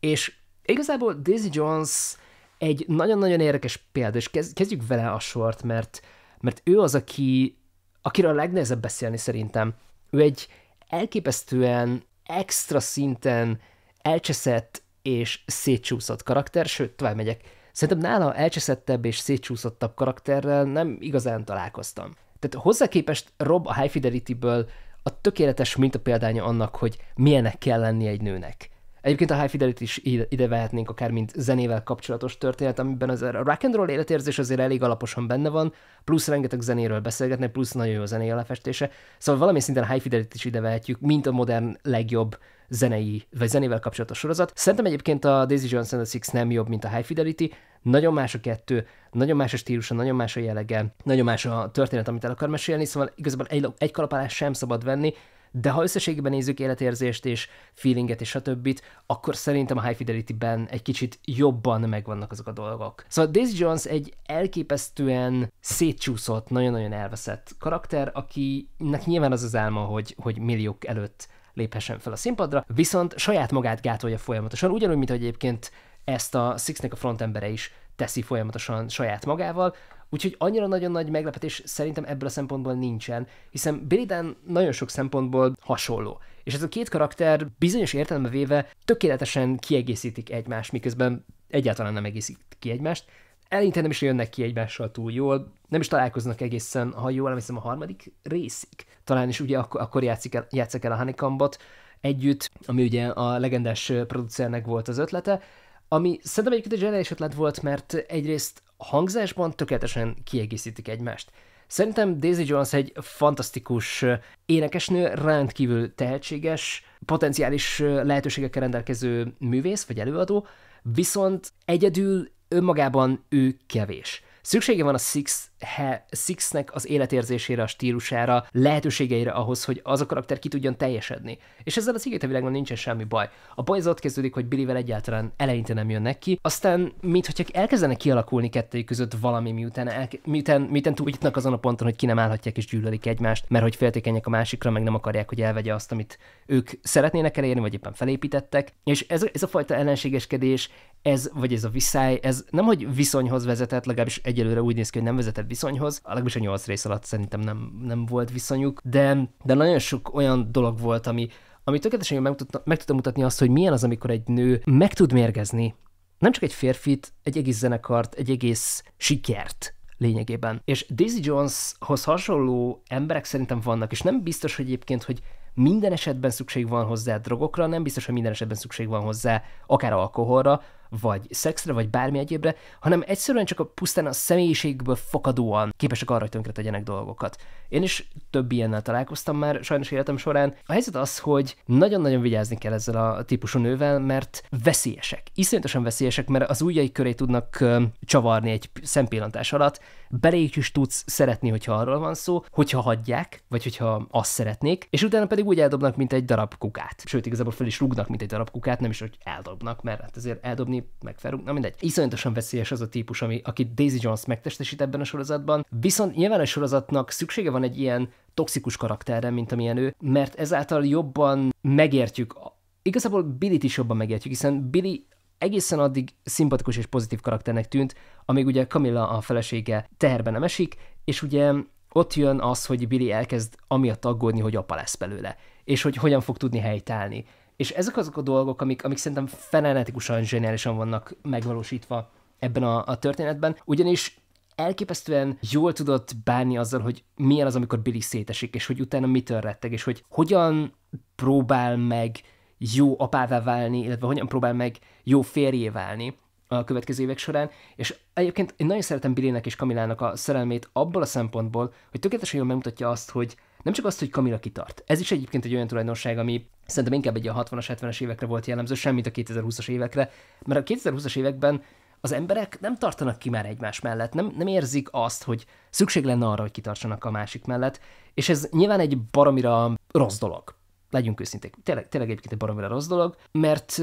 és igazából Daisy Jones egy nagyon-nagyon érdekes példa, és kezdjük vele a sort, mert, mert ő az, aki, akiről a legnehezebb beszélni szerintem. Ő egy elképesztően extra szinten elcseszett és szétcsúszott karakter, sőt, tovább megyek, Szerintem nála elcseszettebb és szétcsúszottabb karakterrel nem igazán találkoztam. Tehát hozzá képest Rob a High Fidelity-ből a tökéletes mintapéldánya annak, hogy milyenek kell lenni egy nőnek. Egyébként a High Fidelity is ide, vehetnénk akár mint zenével kapcsolatos történet, amiben az a rock and roll életérzés azért elég alaposan benne van, plusz rengeteg zenéről beszélgetnek, plusz nagyon jó szóval a zené Szóval valami szinten High Fidelity is ide vehetjük, mint a modern legjobb zenei, vagy zenével kapcsolatos sorozat. Szerintem egyébként a Daisy Jones and the Six nem jobb, mint a High Fidelity, nagyon más a kettő, nagyon más a stílusa, nagyon más a jellege, nagyon más a történet, amit el akar mesélni, szóval igazából egy, egy kalapálás sem szabad venni, de ha összességében nézzük életérzést és feelinget és a többit, akkor szerintem a High Fidelity-ben egy kicsit jobban megvannak azok a dolgok. Szóval Daisy Jones egy elképesztően szétcsúszott, nagyon-nagyon elveszett karakter, akinek nyilván az az álma, hogy, hogy milliók előtt léphessen fel a színpadra, viszont saját magát gátolja folyamatosan, ugyanúgy, mint hogy egyébként ezt a Sixnek a frontembere is teszi folyamatosan saját magával, úgyhogy annyira nagyon nagy meglepetés szerintem ebből a szempontból nincsen, hiszen Billy Dan nagyon sok szempontból hasonló. És ez a két karakter bizonyos értelembe véve tökéletesen kiegészítik egymást, miközben egyáltalán nem egészítik ki egymást, eleinte nem is jönnek ki egymással túl jól, nem is találkoznak egészen, ha jól emlékszem, a harmadik részig. Talán is ugye akkor, akkor játszik el, játszik el a Hanikambot együtt, ami ugye a legendás producernek volt az ötlete, ami szerintem egyébként egy zseniális ötlet volt, mert egyrészt hangzásban tökéletesen kiegészítik egymást. Szerintem Daisy Jones egy fantasztikus énekesnő, rendkívül tehetséges, potenciális lehetőségekkel rendelkező művész vagy előadó, viszont egyedül önmagában ő kevés. Szüksége van a Six He, Sixnek az életérzésére, a stílusára, lehetőségeire ahhoz, hogy az a karakter ki tudjon teljesedni. És ezzel a világon nincsen semmi baj. A baj az ott kezdődik, hogy Billyvel egyáltalán eleinte nem jön neki. aztán mintha elkezdenek kialakulni kettőjük között valami, miután, miután, miután, miután jutnak azon a ponton, hogy ki nem állhatják és gyűlölik egymást, mert hogy féltékenyek a másikra, meg nem akarják, hogy elvegye azt, amit ők szeretnének elérni, vagy éppen felépítettek. És ez, ez a fajta ellenségeskedés, ez, vagy ez a viszály, ez nem hogy viszonyhoz vezetett, legalábbis egyelőre úgy néz ki, hogy nem vezetett viszonyhoz. A legalábbis a nyolc rész alatt szerintem nem, nem volt viszonyuk, de, de nagyon sok olyan dolog volt, ami, ami tökéletesen meg, tud meg tudta mutatni azt, hogy milyen az, amikor egy nő meg tud mérgezni nem csak egy férfit, egy egész zenekart, egy egész sikert lényegében. És Daisy Joneshoz hasonló emberek szerintem vannak, és nem biztos, hogy egyébként, hogy minden esetben szükség van hozzá drogokra, nem biztos, hogy minden esetben szükség van hozzá akár alkoholra, vagy szexre, vagy bármi egyébre, hanem egyszerűen csak a pusztán a személyiségből fakadóan képesek arra, hogy tönkre tegyenek dolgokat. Én is több ilyennel találkoztam már sajnos életem során. A helyzet az, hogy nagyon-nagyon vigyázni kell ezzel a típusú nővel, mert veszélyesek. Iszonyatosan veszélyesek, mert az ujjai köré tudnak csavarni egy szempillantás alatt, beléjük is tudsz szeretni, hogyha arról van szó, hogyha hagyják, vagy hogyha azt szeretnék, és utána pedig úgy eldobnak, mint egy darab kukát. Sőt, igazából fel is rúgnak, mint egy darab kukát, nem is, hogy eldobnak, mert hát azért eldobni, meg felrúgni, na mindegy. Iszonyatosan veszélyes az a típus, ami, aki Daisy Jones megtestesít ebben a sorozatban, viszont nyilván a sorozatnak szüksége van egy ilyen toxikus karakterre, mint amilyen ő, mert ezáltal jobban megértjük igazából Billy-t is jobban megértjük, hiszen Billy egészen addig szimpatikus és pozitív karakternek tűnt, amíg ugye Camilla a felesége teherbe nem esik, és ugye ott jön az, hogy Billy elkezd amiatt aggódni, hogy apa lesz belőle, és hogy hogyan fog tudni helytállni. És ezek azok a dolgok, amik, amik szerintem fenenetikusan zseniálisan vannak megvalósítva ebben a, a történetben, ugyanis elképesztően jól tudott bánni azzal, hogy milyen az, amikor Billy szétesik, és hogy utána mitől retteg, és hogy hogyan próbál meg jó apává válni, illetve hogyan próbál meg jó férjé válni a következő évek során, és egyébként én nagyon szeretem Billynek és Kamilának a szerelmét abból a szempontból, hogy tökéletesen jól megmutatja azt, hogy nem csak azt, hogy Kamila kitart. Ez is egyébként egy olyan tulajdonság, ami szerintem inkább egy a 60-as, 70-es évekre volt jellemző, semmit a 2020-as évekre, mert a 2020-as években az emberek nem tartanak ki már egymás mellett, nem, nem érzik azt, hogy szükség lenne arra, hogy kitartsanak a másik mellett, és ez nyilván egy baromira rossz dolog legyünk őszinték, tényleg, tényleg egyébként egy baromira rossz dolog, mert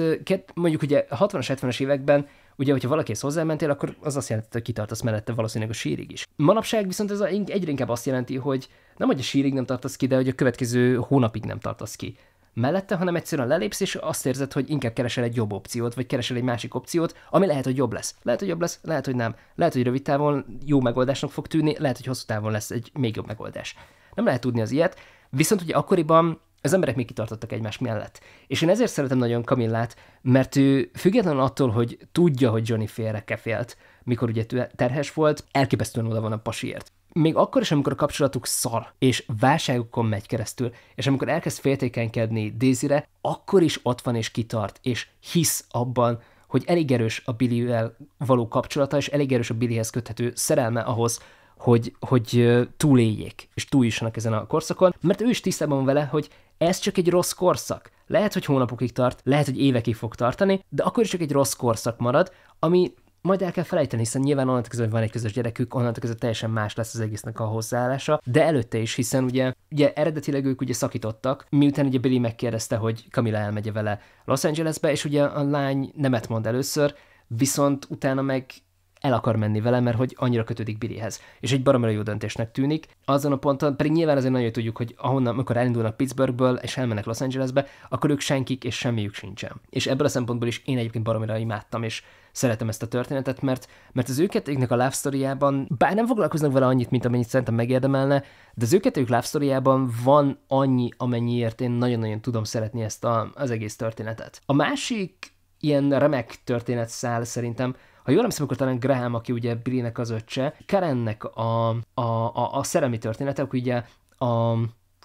mondjuk ugye 60-as, 70-es években Ugye, hogyha ezt hozzámentél, akkor az azt jelenti, hogy kitartasz mellette valószínűleg a sírig is. Manapság viszont ez egyre inkább azt jelenti, hogy nem, hogy a sírig nem tartasz ki, de hogy a következő hónapig nem tartasz ki mellette, hanem egyszerűen lelépsz, és azt érzed, hogy inkább keresel egy jobb opciót, vagy keresel egy másik opciót, ami lehet, hogy jobb lesz. Lehet, hogy jobb lesz, lehet, hogy nem. Lehet, hogy rövid távon jó megoldásnak fog tűnni, lehet, hogy hosszú távon lesz egy még jobb megoldás. Nem lehet tudni az ilyet, viszont ugye akkoriban az emberek még kitartottak egymás mellett. És én ezért szeretem nagyon Kamillát, mert ő függetlenül attól, hogy tudja, hogy Johnny félre kefélt, mikor ugye terhes volt, elképesztően oda van a pasiért. Még akkor is, amikor a kapcsolatuk szar, és válságokon megy keresztül, és amikor elkezd féltékenykedni Daisyre, akkor is ott van és kitart, és hisz abban, hogy elég erős a Billyvel való kapcsolata, és elég erős a Billyhez köthető szerelme ahhoz, hogy, hogy túléljék, és túljussanak ezen a korszakon, mert ő is tisztában van vele, hogy ez csak egy rossz korszak. Lehet, hogy hónapokig tart, lehet, hogy évekig fog tartani, de akkor is csak egy rossz korszak marad, ami majd el kell felejteni, hiszen nyilván onnantól között van egy közös gyerekük, onnantól között teljesen más lesz az egésznek a hozzáállása, de előtte is, hiszen ugye, ugye eredetileg ők ugye szakítottak, miután ugye Billy megkérdezte, hogy Camilla elmegye vele Los Angelesbe, és ugye a lány nemet mond először, viszont utána meg el akar menni vele, mert hogy annyira kötődik Billyhez. És egy baromra jó döntésnek tűnik. Azon a ponton, pedig nyilván azért nagyon tudjuk, hogy ahonnan, amikor elindulnak Pittsburghből és elmennek Los Angelesbe, akkor ők senkik és semmiük sincsen. És ebből a szempontból is én egyébként baromra imádtam, és szeretem ezt a történetet, mert, mert az őketéknek a love story-ában, bár nem foglalkoznak vele annyit, mint amennyit szerintem megérdemelne, de az őketékük love story-ában van annyi, amennyiért én nagyon-nagyon tudom szeretni ezt a, az egész történetet. A másik ilyen remek történetszál szerintem, ha jól emlékszem, akkor talán Graham, aki ugye Brinek az öccse, Karennek a, a, a, a szerelmi története, akkor ugye a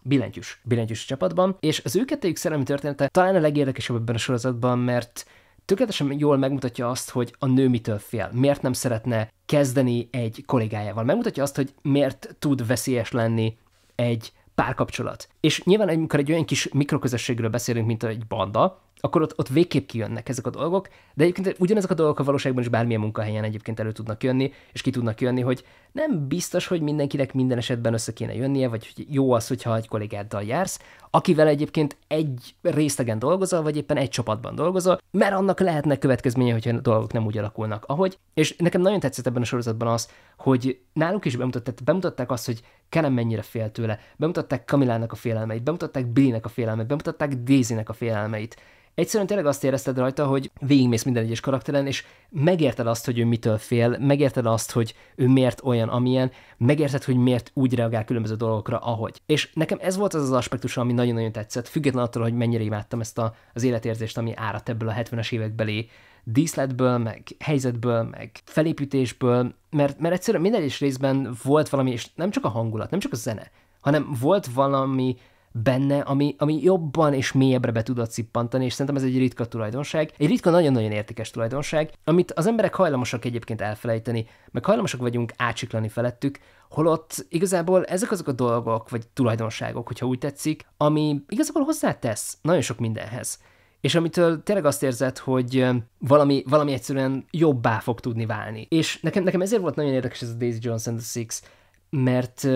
billentyűs, billentyűs csapatban, és az ő kettőjük szerelmi története talán a legérdekesebb ebben a sorozatban, mert tökéletesen jól megmutatja azt, hogy a nő mitől fél, miért nem szeretne kezdeni egy kollégájával, megmutatja azt, hogy miért tud veszélyes lenni egy párkapcsolat. És nyilván, amikor egy olyan kis mikroközösségről beszélünk, mint egy banda, akkor ott, ott végképp kijönnek ezek a dolgok, de egyébként ugyanezek a dolgok a valóságban is bármilyen munkahelyen egyébként elő tudnak jönni, és ki tudnak jönni, hogy nem biztos, hogy mindenkinek minden esetben össze kéne jönnie, vagy hogy jó az, hogyha egy kollégáddal jársz, akivel egyébként egy részlegen dolgozol, vagy éppen egy csapatban dolgozol, mert annak lehetnek következménye, hogyha a dolgok nem úgy alakulnak, ahogy. És nekem nagyon tetszett ebben a sorozatban az, hogy náluk is bemutatták, bemutatták azt, hogy kellem mennyire fél tőle, bemutatták Kamilának a félelmeit, bemutatták Billynek a félelmeit, bemutatták Daisynek a félelmeit. Egyszerűen tényleg azt érezted rajta, hogy végigmész minden egyes karakteren, és megérted azt, hogy ő mitől fél, megérted azt, hogy ő miért olyan, amilyen, megérted, hogy miért úgy reagál különböző dolgokra, ahogy. És nekem ez volt az az aspektus, ami nagyon-nagyon tetszett, független attól, hogy mennyire imádtam ezt a, az életérzést, ami árat ebből a 70-es évekbeli díszletből, meg helyzetből, meg felépítésből, mert, mert egyszerűen minden egyes részben volt valami, és nem csak a hangulat, nem csak a zene, hanem volt valami benne, ami, ami jobban és mélyebbre be tudod cippantani, és szerintem ez egy ritka tulajdonság. Egy ritka, nagyon-nagyon értékes tulajdonság, amit az emberek hajlamosak egyébként elfelejteni, meg hajlamosak vagyunk átsiklani felettük, holott igazából ezek azok a dolgok, vagy tulajdonságok, hogyha úgy tetszik, ami igazából hozzátesz nagyon sok mindenhez és amitől tényleg azt érzed, hogy valami, valami egyszerűen jobbá fog tudni válni. És nekem, nekem ezért volt nagyon érdekes ez a Daisy Jones and the Six, mert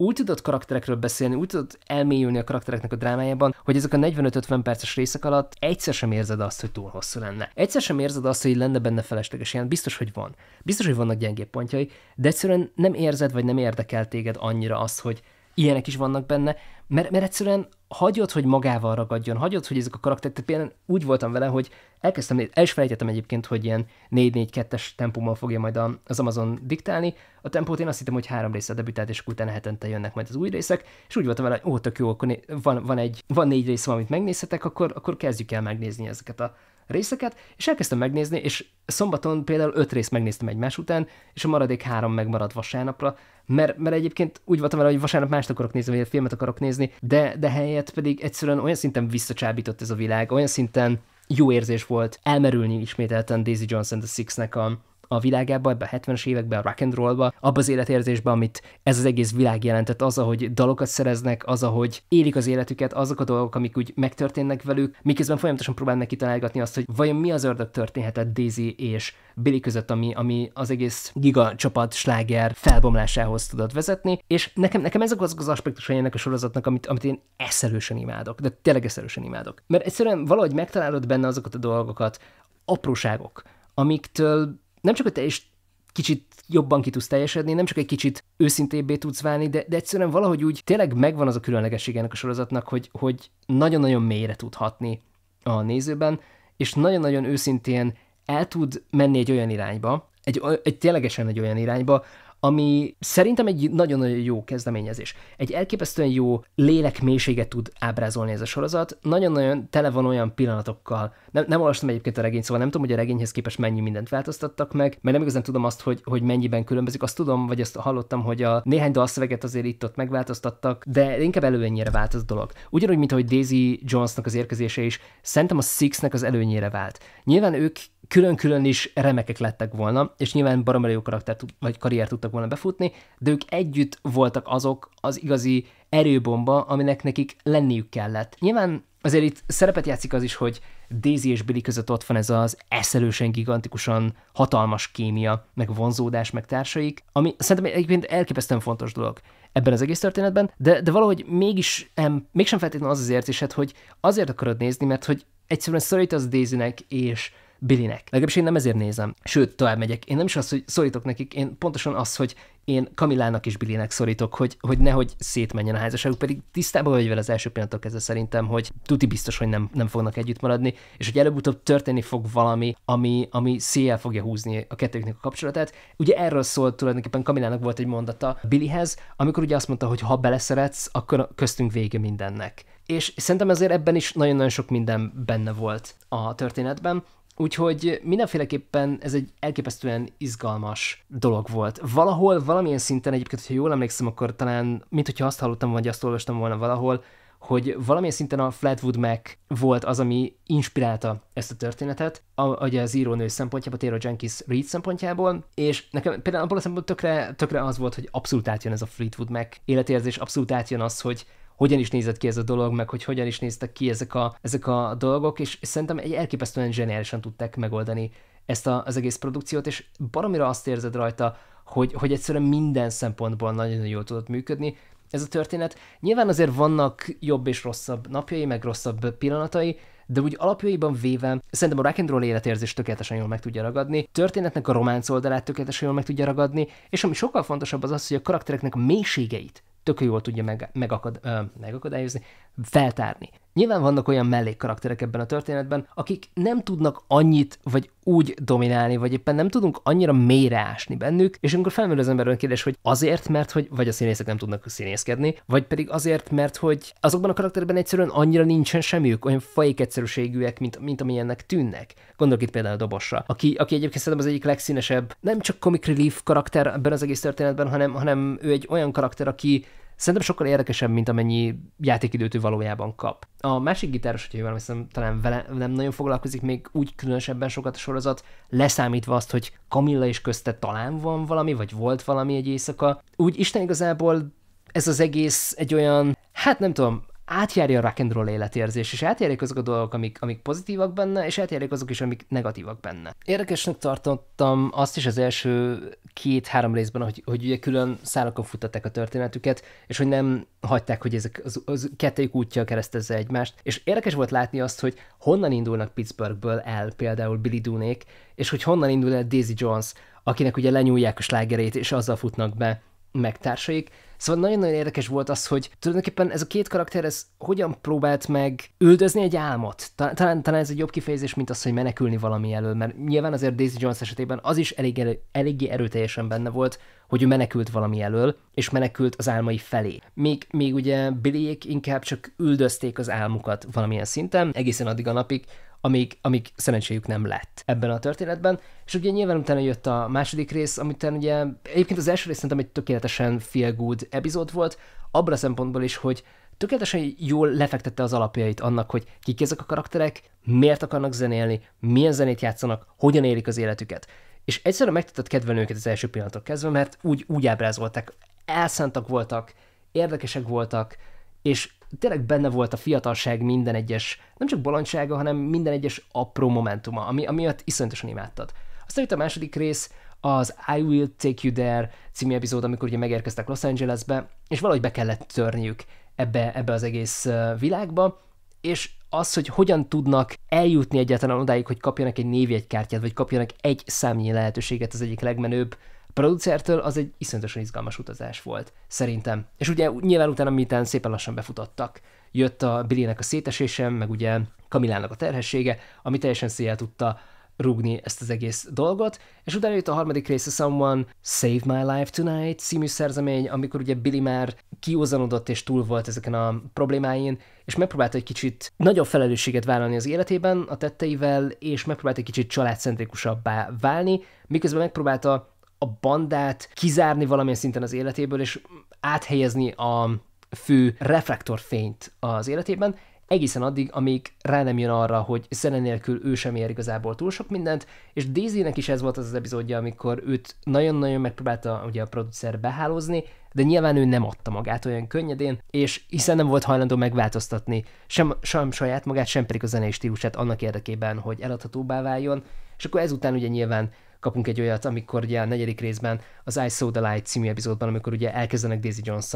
úgy tudott karakterekről beszélni, úgy tudott elmélyülni a karaktereknek a drámájában, hogy ezek a 45-50 perces részek alatt egyszer sem érzed azt, hogy túl hosszú lenne. Egyszer sem érzed azt, hogy lenne benne felesleges ilyen, biztos, hogy van. Biztos, hogy vannak gyengébb pontjai, de egyszerűen nem érzed, vagy nem érdekel téged annyira az, hogy ilyenek is vannak benne, mert, mert egyszerűen hagyod, hogy magával ragadjon, hagyod, hogy ezek a karakterek, tehát például úgy voltam vele, hogy elkezdtem, el is felejtettem egyébként, hogy ilyen 4-4-2-es tempóban fogja majd az Amazon diktálni. A tempót én azt hittem, hogy három része debütált, és utána hetente jönnek majd az új részek, és úgy voltam vele, hogy ó, tök jó, akkor van, van, egy, van négy rész, amit megnézhetek, akkor, akkor kezdjük el megnézni ezeket a részeket, és elkezdtem megnézni, és szombaton például öt részt megnéztem egymás után, és a maradék három megmaradt vasárnapra, mert, mert egyébként úgy voltam vele, hogy vasárnap mást akarok nézni, vagy egy filmet akarok nézni, de, de helyett pedig egyszerűen olyan szinten visszacsábított ez a világ, olyan szinten jó érzés volt elmerülni ismételten Daisy Jones and the Six-nek a, a világába, ebbe a 70-es évekbe, a rock and rollba, abba az életérzésbe, amit ez az egész világ jelentett, az, ahogy dalokat szereznek, az, ahogy élik az életüket, azok a dolgok, amik úgy megtörténnek velük, miközben folyamatosan próbálnak kitalálgatni azt, hogy vajon mi az ördög történhetett Daisy és Billy között, ami, ami az egész giga csapat sláger felbomlásához tudott vezetni, és nekem, nekem ezek azok az aspektusai ennek a sorozatnak, amit, amit én eszelősen imádok, de tényleg eszelősen imádok. Mert egyszerűen valahogy megtalálod benne azokat a dolgokat, apróságok, amiktől nem csak a te is kicsit jobban ki tudsz teljesedni, nem csak egy kicsit őszintébbé tudsz válni, de, de egyszerűen valahogy úgy tényleg megvan az a különlegesség ennek a sorozatnak, hogy, hogy nagyon-nagyon mélyre tudhatni a nézőben, és nagyon-nagyon őszintén el tud menni egy olyan irányba, egy, egy ténylegesen egy olyan irányba, ami szerintem egy nagyon-nagyon jó kezdeményezés. Egy elképesztően jó lélekmélységet tud ábrázolni ez a sorozat, nagyon-nagyon tele van olyan pillanatokkal. Nem, nem olvastam egyébként a regényt, szóval nem tudom, hogy a regényhez képest mennyi mindent változtattak meg, mert nem igazán tudom azt, hogy, hogy mennyiben különbözik. Azt tudom, vagy azt hallottam, hogy a néhány dalszöveget azért itt-ott megváltoztattak, de inkább előnyére vált az dolog. Ugyanúgy, mint ahogy Daisy Jonesnak az érkezése is, szerintem a Sixnek az előnyére vált. Nyilván ők külön-külön is remekek lettek volna, és nyilván baromra jó karakter vagy karrier tudtak volna befutni, de ők együtt voltak azok az igazi erőbomba, aminek nekik lenniük kellett. Nyilván azért itt szerepet játszik az is, hogy Daisy és Billy között ott van ez az eszelősen gigantikusan hatalmas kémia, meg vonzódás, meg társaik, ami szerintem egyébként elképesztően fontos dolog ebben az egész történetben, de, de valahogy mégis em, mégsem feltétlenül az az érzésed, hogy azért akarod nézni, mert hogy egyszerűen szorít az Daisy-nek, és Billynek. Legalábbis én nem ezért nézem. Sőt, tovább megyek. Én nem is azt, hogy szorítok nekik, én pontosan az, hogy én Kamilának és Billynek szorítok, hogy, hogy nehogy szétmenjen a házasságuk, pedig tisztában vagy vele az első pillanatok kezdve szerintem, hogy tuti biztos, hogy nem, nem fognak együtt maradni, és hogy előbb-utóbb történni fog valami, ami, ami széjjel fogja húzni a kettőknek a kapcsolatát. Ugye erről szólt tulajdonképpen Kamilának volt egy mondata Billyhez, amikor ugye azt mondta, hogy ha beleszeretsz, akkor köztünk vége mindennek. És szerintem ezért ebben is nagyon-nagyon sok minden benne volt a történetben, Úgyhogy mindenféleképpen ez egy elképesztően izgalmas dolog volt. Valahol, valamilyen szinten egyébként, ha jól emlékszem, akkor talán, mint hogyha azt hallottam, vagy azt olvastam volna valahol, hogy valamilyen szinten a Flatwood Mac volt az, ami inspirálta ezt a történetet, a, ugye az írónő szempontjából, Taylor Jenkins Reid szempontjából, és nekem például abból a szempontból tökre, tökre az volt, hogy abszolút átjön ez a Fleetwood Mac életérzés, abszolút átjön az, hogy hogyan is nézett ki ez a dolog, meg hogy hogyan is néztek ki ezek a, ezek a dolgok, és szerintem egy elképesztően zseniálisan tudták megoldani ezt a, az egész produkciót, és baromira azt érzed rajta, hogy, hogy egyszerűen minden szempontból nagyon jól tudott működni, ez a történet. Nyilván azért vannak jobb és rosszabb napjai, meg rosszabb pillanatai, de úgy alapjaiban véve szerintem a rock and roll életérzés tökéletesen jól meg tudja ragadni, történetnek a románc oldalát tökéletesen jól meg tudja ragadni, és ami sokkal fontosabb az az, hogy a karaktereknek a mélységeit tök jól tudja meg, megakad, ö, megakadályozni, feltárni. Nyilván vannak olyan mellékkarakterek ebben a történetben, akik nem tudnak annyit vagy úgy dominálni, vagy éppen nem tudunk annyira mélyre ásni bennük, és amikor felmerül az emberben kérdés, hogy azért, mert hogy vagy a színészek nem tudnak színészkedni, vagy pedig azért, mert hogy azokban a karakterben egyszerűen annyira nincsen semmiük, olyan fajék egyszerűségűek, mint, mint amilyennek tűnnek. Gondolok itt például a Dobosra, aki, aki egyébként szerintem az egyik legszínesebb, nem csak comic relief karakter ebben az egész történetben, hanem, hanem ő egy olyan karakter, aki Szerintem sokkal érdekesebb, mint amennyi játékidőt ő valójában kap. A másik gitáros, hogyha jól hiszem, talán vele nem nagyon foglalkozik még úgy különösebben sokat a sorozat, leszámítva azt, hogy Kamilla és közte talán van valami, vagy volt valami egy éjszaka. Úgy Isten igazából ez az egész egy olyan, hát nem tudom, átjárja a roll életérzés, és átjárják azok a dolgok, amik, amik pozitívak benne, és átjárják azok is, amik negatívak benne. Érdekesnek tartottam azt is az első két-három részben, hogy, hogy ugye külön szálakon futtatták a történetüket, és hogy nem hagyták, hogy ezek az, az kettőjük útja keresztezze egymást. És érdekes volt látni azt, hogy honnan indulnak Pittsburghből el például Billy Dunék, és hogy honnan indul el Daisy Jones, akinek ugye lenyúlják a slágerét, és azzal futnak be megtársaik, Szóval nagyon-nagyon érdekes volt az, hogy tulajdonképpen ez a két karakter, ez hogyan próbált meg üldözni egy álmot. Talán, talán ez egy jobb kifejezés, mint az, hogy menekülni valami elől, mert nyilván azért Daisy Jones esetében az is elég, elő, eléggé erőteljesen benne volt, hogy ő menekült valami elől, és menekült az álmai felé. Még, még ugye Billyék inkább csak üldözték az álmukat valamilyen szinten, egészen addig a napig, amíg, amíg szerencséjük nem lett ebben a történetben. És ugye nyilván utána jött a második rész, amit ugye egyébként az első rész szerintem egy tökéletesen feel good epizód volt, abban a szempontból is, hogy tökéletesen jól lefektette az alapjait annak, hogy kik ezek a karakterek, miért akarnak zenélni, milyen zenét játszanak, hogyan élik az életüket. És egyszerűen meg tudtad kedvelni őket az első pillanatok kezdve, mert úgy, úgy ábrázolták, elszántak voltak, érdekesek voltak, és tényleg benne volt a fiatalság minden egyes, nem csak bolondsága, hanem minden egyes apró momentuma, ami, miatt iszonyatosan imádtad. Aztán jött a második rész, az I Will Take You There című epizód, amikor ugye megérkeztek Los Angelesbe, és valahogy be kellett törniük ebbe, ebbe az egész világba, és az, hogy hogyan tudnak eljutni egyáltalán odáig, hogy kapjanak egy névjegykártyát, vagy kapjanak egy számnyi lehetőséget, az egyik legmenőbb producertől az egy iszonyatosan izgalmas utazás volt, szerintem. És ugye nyilván utána, miután szépen lassan befutottak, jött a Billy-nek a szétesésem, meg ugye Kamilának a terhessége, ami teljesen széjjel tudta rúgni ezt az egész dolgot, és utána jött a harmadik rész a Someone Save My Life Tonight című szerzemény, amikor ugye Billy már kiózanodott és túl volt ezeken a problémáin, és megpróbált egy kicsit nagyobb felelősséget vállalni az életében a tetteivel, és megpróbált egy kicsit családcentrikusabbá válni, miközben megpróbálta a bandát kizárni valamilyen szinten az életéből, és áthelyezni a fő reflektorfényt az életében, egészen addig, amíg rá nem jön arra, hogy szene nélkül ő sem ér igazából túl sok mindent, és daisy is ez volt az az epizódja, amikor őt nagyon-nagyon megpróbálta ugye a producer behálózni, de nyilván ő nem adta magát olyan könnyedén, és hiszen nem volt hajlandó megváltoztatni sem, sem saját magát, sem pedig a zenei stílusát annak érdekében, hogy eladhatóbbá váljon, és akkor ezután ugye nyilván kapunk egy olyat, amikor ugye a negyedik részben az I Saw the Light című epizódban, amikor ugye elkezdenek Daisy jones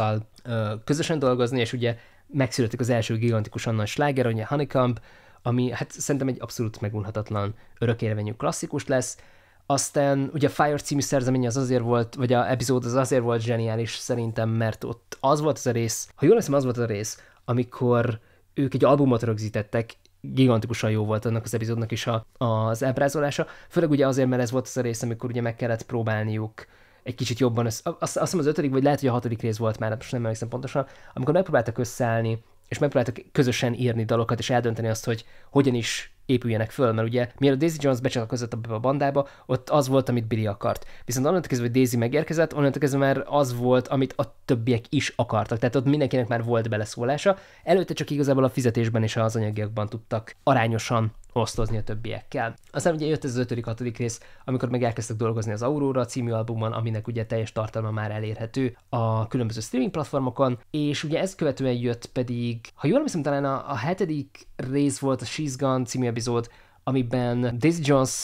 közösen dolgozni, és ugye megszületik az első gigantikus annan sláger, ugye Honeycomb, ami hát szerintem egy abszolút megunhatatlan örökérvényű klasszikus lesz. Aztán ugye a Fire című szerzemény az azért volt, vagy a epizód az azért volt zseniális szerintem, mert ott az volt az a rész, ha jól hiszem, az volt az a rész, amikor ők egy albumot rögzítettek, gigantikusan jó volt annak az epizódnak is a, az ábrázolása, főleg ugye azért, mert ez volt az a rész, amikor ugye meg kellett próbálniuk egy kicsit jobban, össze, azt, azt hiszem az ötödik, vagy lehet, hogy a hatodik rész volt már, most nem emlékszem pontosan, amikor megpróbáltak összeállni, és megpróbáltak közösen írni dalokat, és eldönteni azt, hogy hogyan is épüljenek föl, mert ugye mielőtt Daisy Jones becsatlakozott a bandába, ott az volt, amit Billy akart. Viszont onnantól kezdve, hogy Daisy megérkezett, onnantól kezdve már az volt, amit a többiek is akartak. Tehát ott mindenkinek már volt beleszólása. Előtte csak igazából a fizetésben és az anyagiakban tudtak arányosan osztozni a többiekkel. Aztán ugye jött ez az ötödik, hatodik rész, amikor meg elkezdtek dolgozni az Aurora című albumon, aminek ugye teljes tartalma már elérhető a különböző streaming platformokon, és ugye ezt követően jött pedig, ha jól emlékszem, talán a, a hetedik rész volt a She's Gone című epizód, amiben Daisy Jones,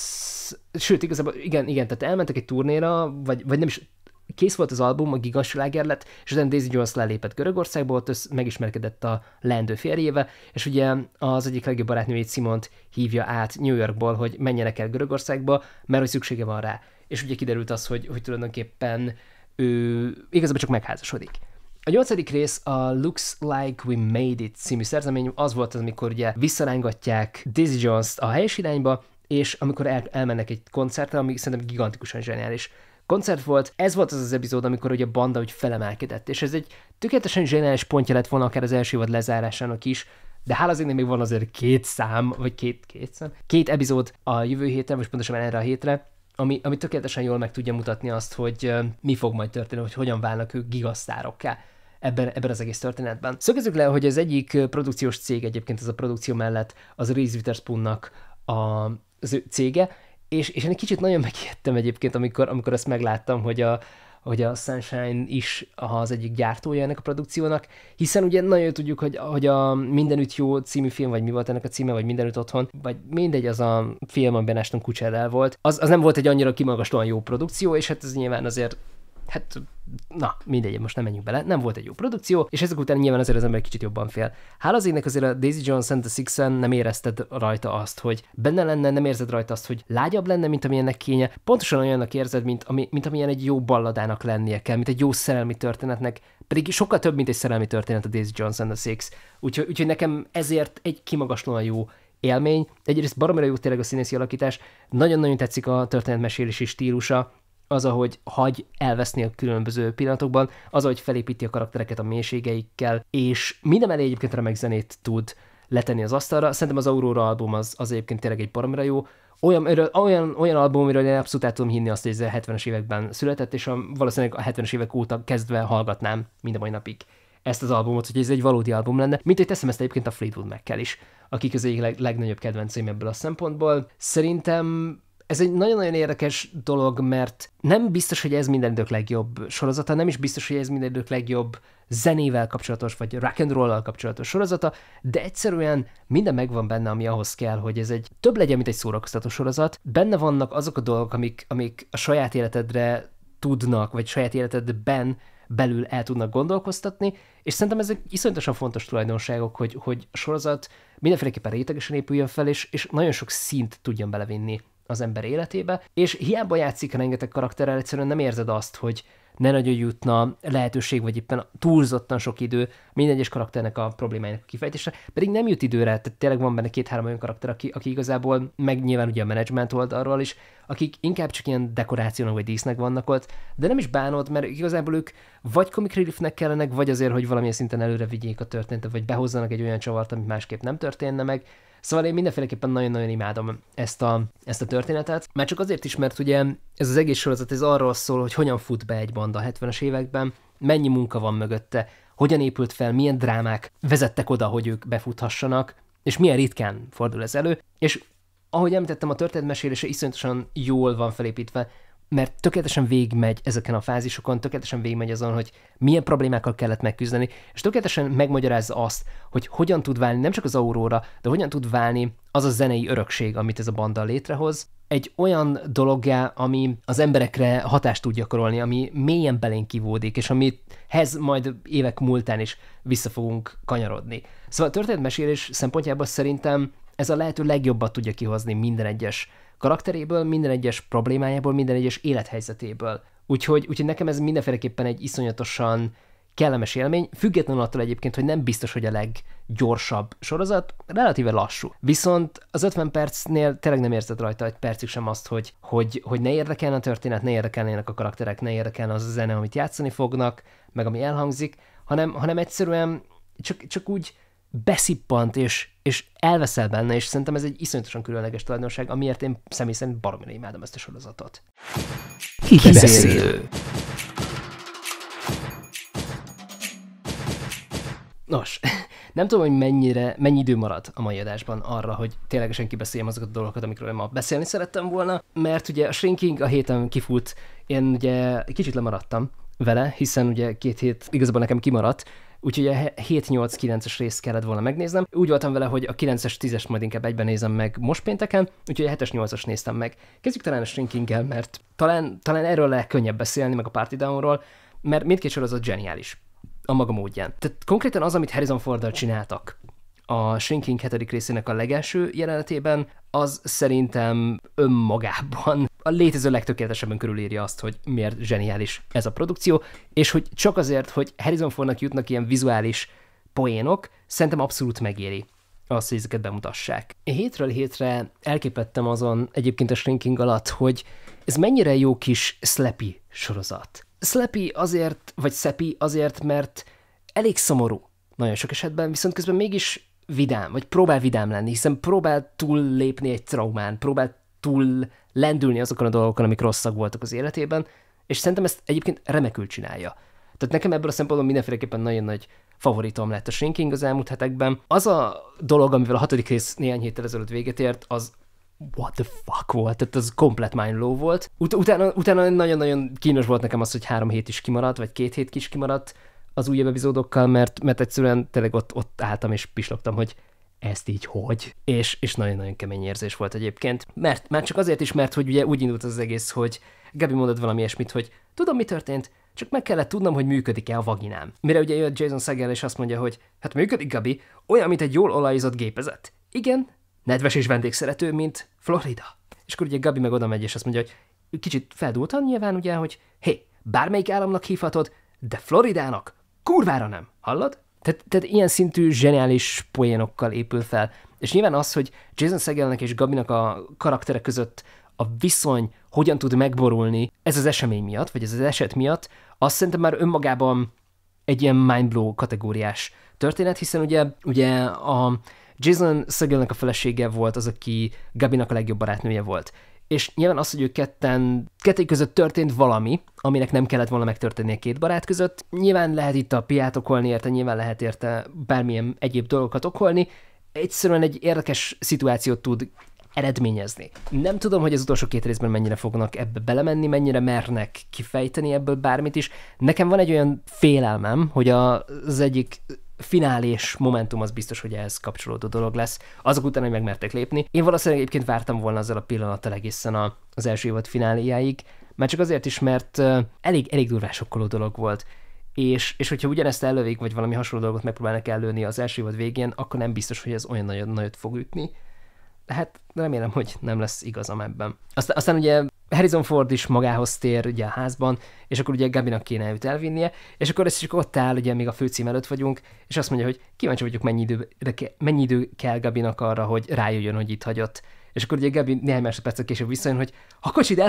sőt, igazából igen, igen, tehát elmentek egy turnéra, vagy, vagy nem is, kész volt az album, a gigasláger lett, és utána Daisy Jones lelépett Görögországba, ott össz, megismerkedett a leendő férjével, és ugye az egyik legjobb barátnőjét Simont hívja át New Yorkból, hogy menjenek el Görögországba, mert hogy szüksége van rá. És ugye kiderült az, hogy, hogy tulajdonképpen ő igazából csak megházasodik. A nyolcadik rész a Looks Like We Made It című szerzemény az volt az, amikor ugye visszarángatják Dizzy jones a helyes irányba, és amikor el- elmennek egy koncertre, ami szerintem gigantikusan zseniális koncert volt. Ez volt az az epizód, amikor ugye a banda úgy felemelkedett, és ez egy tökéletesen zseniális pontja lett volna akár az első évad lezárásának is, de hála az még van azért két szám, vagy két, két szám, két epizód a jövő héten, most pontosan erre a hétre, ami, ami tökéletesen jól meg tudja mutatni azt, hogy uh, mi fog majd történni, hogy hogyan válnak ők gigasztárokká ebben, ebben az egész történetben. Szögezzük le, hogy az egyik produkciós cég egyébként ez a produkció mellett az Reese Witherspoonnak a, az ő cége, és, és én egy kicsit nagyon megijedtem egyébként, amikor, amikor ezt megláttam, hogy a, hogy a Sunshine is az egyik gyártója ennek a produkciónak, hiszen ugye nagyon tudjuk, hogy, hogy a Mindenütt Jó című film, vagy mi volt ennek a címe, vagy Mindenütt Otthon, vagy mindegy az a film, amiben Ashton Kutcher el volt, az, az nem volt egy annyira kimagaslóan jó produkció, és hát ez nyilván azért hát na, mindegy, most nem menjünk bele, nem volt egy jó produkció, és ezek után nyilván azért az ember kicsit jobban fél. Hála az égnek azért a Daisy Jones and the Sixen nem érezted rajta azt, hogy benne lenne, nem érzed rajta azt, hogy lágyabb lenne, mint amilyennek kénye, pontosan olyannak érzed, mint, ami, mint amilyen egy jó balladának lennie kell, mint egy jó szerelmi történetnek, pedig sokkal több, mint egy szerelmi történet a Daisy Jones and the Six, úgyhogy, úgyhogy nekem ezért egy kimagaslóan jó élmény. Egyrészt baromira jó tényleg a színészi alakítás, nagyon-nagyon tetszik a történetmesélési stílusa, az, ahogy hagy elveszni a különböző pillanatokban, az, ahogy felépíti a karaktereket a mélységeikkel, és minden elé egyébként remek zenét tud letenni az asztalra. Szerintem az Aurora album az, az egyébként tényleg egy baromra jó, olyan, olyan, olyan album, amiről én abszolút el tudom hinni azt, hogy ez a 70-es években született, és a, valószínűleg a 70-es évek óta kezdve hallgatnám mind a mai napig ezt az albumot, hogy ez egy valódi album lenne, mint hogy teszem ezt egyébként a Fleetwood meg kell is, aki az egyik leg, legnagyobb kedvenceim ebből a szempontból. Szerintem ez egy nagyon-nagyon érdekes dolog, mert nem biztos, hogy ez minden idők legjobb sorozata, nem is biztos, hogy ez minden idők legjobb zenével kapcsolatos, vagy rock and roll kapcsolatos sorozata, de egyszerűen minden megvan benne, ami ahhoz kell, hogy ez egy több legyen, mint egy szórakoztató sorozat. Benne vannak azok a dolgok, amik, amik a saját életedre tudnak, vagy saját életedben belül el tudnak gondolkoztatni, és szerintem ezek iszonyatosan fontos tulajdonságok, hogy, hogy a sorozat mindenféleképpen rétegesen épüljön fel, és, és nagyon sok szint tudjon belevinni az ember életébe, és hiába játszik rengeteg karakterrel, egyszerűen nem érzed azt, hogy ne nagyon jutna lehetőség, vagy éppen túlzottan sok idő minden egyes karakternek a problémáinak a kifejtésre, pedig nem jut időre, tehát tényleg van benne két-három olyan karakter, aki, aki igazából, meg nyilván ugye a menedzsment oldalról is, akik inkább csak ilyen dekorációnak vagy dísznek vannak ott, de nem is bánod, mert igazából ők vagy comic reliefnek kellenek, vagy azért, hogy valamilyen szinten előre vigyék a történetet, vagy behozzanak egy olyan csavart, ami másképp nem történne meg, Szóval én mindenféleképpen nagyon-nagyon imádom ezt a, ezt a történetet, már csak azért is, mert ugye ez az egész sorozat ez arról szól, hogy hogyan fut be egy banda a 70-es években, mennyi munka van mögötte, hogyan épült fel, milyen drámák vezettek oda, hogy ők befuthassanak, és milyen ritkán fordul ez elő, és ahogy említettem, a történetmesélése iszonyatosan jól van felépítve, mert tökéletesen végigmegy ezeken a fázisokon, tökéletesen végigmegy azon, hogy milyen problémákkal kellett megküzdeni, és tökéletesen megmagyarázza azt, hogy hogyan tud válni nem csak az Aurora, de hogyan tud válni az a zenei örökség, amit ez a banda létrehoz, egy olyan dologgá, ami az emberekre hatást tud gyakorolni, ami mélyen belén kivódik, és amihez majd évek múltán is vissza fogunk kanyarodni. Szóval a történetmesélés szempontjából szerintem ez a lehető legjobbat tudja kihozni minden egyes karakteréből, minden egyes problémájából, minden egyes élethelyzetéből. Úgyhogy, úgyhogy nekem ez mindenféleképpen egy iszonyatosan kellemes élmény, függetlenül attól egyébként, hogy nem biztos, hogy a leggyorsabb sorozat, relatíve lassú. Viszont az 50 percnél tényleg nem érzed rajta egy percig sem azt, hogy, hogy, hogy ne érdekelne a történet, ne érdekelnének a karakterek, ne érdekelne az a zene, amit játszani fognak, meg ami elhangzik, hanem, hanem egyszerűen csak, csak úgy beszippant, és, és elveszel benne, és szerintem ez egy iszonyatosan különleges tulajdonság, amiért én személy szerint baromira imádom ezt a sorozatot. Kibeszélő. Nos, nem tudom, hogy mennyire, mennyi idő marad a mai adásban arra, hogy ténylegesen kibeszéljem azokat a dolgokat, amikről ma beszélni szerettem volna, mert ugye a shrinking a héten kifut, én ugye kicsit lemaradtam vele, hiszen ugye két hét igazából nekem kimaradt, úgyhogy a 7-8-9-es részt kellett volna megnéznem. Úgy voltam vele, hogy a 9-es, 10-es majd inkább egyben nézem meg most pénteken, úgyhogy a 7-es, 8-as néztem meg. Kezdjük talán a shrinking mert talán, talán erről le könnyebb beszélni, meg a Party Downról, mert mindkét sorozat zseniális a maga módján. Tehát konkrétan az, amit Harrison Forddal csináltak, a Shrinking hetedik részének a legelső jelenetében, az szerintem önmagában a létező legtökéletesebben körülírja azt, hogy miért zseniális ez a produkció, és hogy csak azért, hogy Harrison Fordnak jutnak ilyen vizuális poénok, szerintem abszolút megéri azt, hogy ezeket bemutassák. Hétről hétre elképettem azon egyébként a Shrinking alatt, hogy ez mennyire jó kis Slappy sorozat. Slappy azért, vagy Szepi azért, mert elég szomorú nagyon sok esetben, viszont közben mégis vidám, vagy próbál vidám lenni, hiszen próbál túl lépni egy traumán, próbál túl lendülni azokon a dolgokon, amik rosszak voltak az életében, és szerintem ezt egyébként remekül csinálja. Tehát nekem ebből a szempontból mindenféleképpen nagyon nagy favoritom lett a Shrinking az elmúlt hetekben. Az a dolog, amivel a hatodik rész néhány héttel ezelőtt véget ért, az what the fuck volt, tehát az komplet mindlow volt. Ut- utána, utána nagyon-nagyon kínos volt nekem az, hogy három hét is kimaradt, vagy két hét is kimaradt, az újabb epizódokkal, mert, mert egyszerűen tényleg ott, ott álltam és pislogtam, hogy ezt így hogy? És, és nagyon-nagyon kemény érzés volt egyébként. Mert már csak azért is, mert hogy ugye úgy indult az egész, hogy Gabi mondott valami ilyesmit, hogy tudom, mi történt, csak meg kellett tudnom, hogy működik-e a vaginám. Mire ugye jött Jason Segel és azt mondja, hogy hát működik, Gabi, olyan, mint egy jól olajozott gépezet. Igen, nedves és vendégszerető, mint Florida. És akkor ugye Gabi meg oda megy, és azt mondja, hogy kicsit feldúltan nyilván ugye, hogy hé, bármelyik államnak hívhatod, de Floridának Kurvára nem. Hallod? Tehát, tehát ilyen szintű zseniális poénokkal épül fel. És nyilván az, hogy Jason Segelnek és Gabinak a karaktere között a viszony hogyan tud megborulni ez az esemény miatt, vagy ez az eset miatt, azt szerintem már önmagában egy ilyen mindblow kategóriás történet, hiszen ugye, ugye a Jason Segelnek a felesége volt az, aki Gabinak a legjobb barátnője volt és nyilván az, hogy ők ketten, ketté között történt valami, aminek nem kellett volna megtörténni a két barát között. Nyilván lehet itt a piát okolni érte, nyilván lehet érte bármilyen egyéb dolgokat okolni, egyszerűen egy érdekes szituációt tud eredményezni. Nem tudom, hogy az utolsó két részben mennyire fognak ebbe belemenni, mennyire mernek kifejteni ebből bármit is. Nekem van egy olyan félelmem, hogy az egyik finálés momentum az biztos, hogy ehhez kapcsolódó dolog lesz. Azok után, hogy megmertek lépni. Én valószínűleg egyébként vártam volna ezzel a pillanattal egészen a, az első évad fináliáig, mert csak azért is, mert elég, elég durvá sokkoló dolog volt. És, és hogyha ugyanezt ellövik, vagy valami hasonló dolgot megpróbálnak ellőni az első évad végén, akkor nem biztos, hogy ez olyan nagyon nagyot fog ütni. Hát remélem, hogy nem lesz igazam ebben. Aztán, aztán ugye Harrison Ford is magához tér ugye a házban, és akkor ugye Gabinak kéne őt elvinnie, és akkor ez csak ott áll, ugye még a főcím előtt vagyunk, és azt mondja, hogy kíváncsi vagyok, mennyi idő, mennyi idő kell Gabinak arra, hogy rájöjjön, hogy itt hagyott. És akkor ugye Gabi néhány másodperccel később visszajön, hogy a kocsid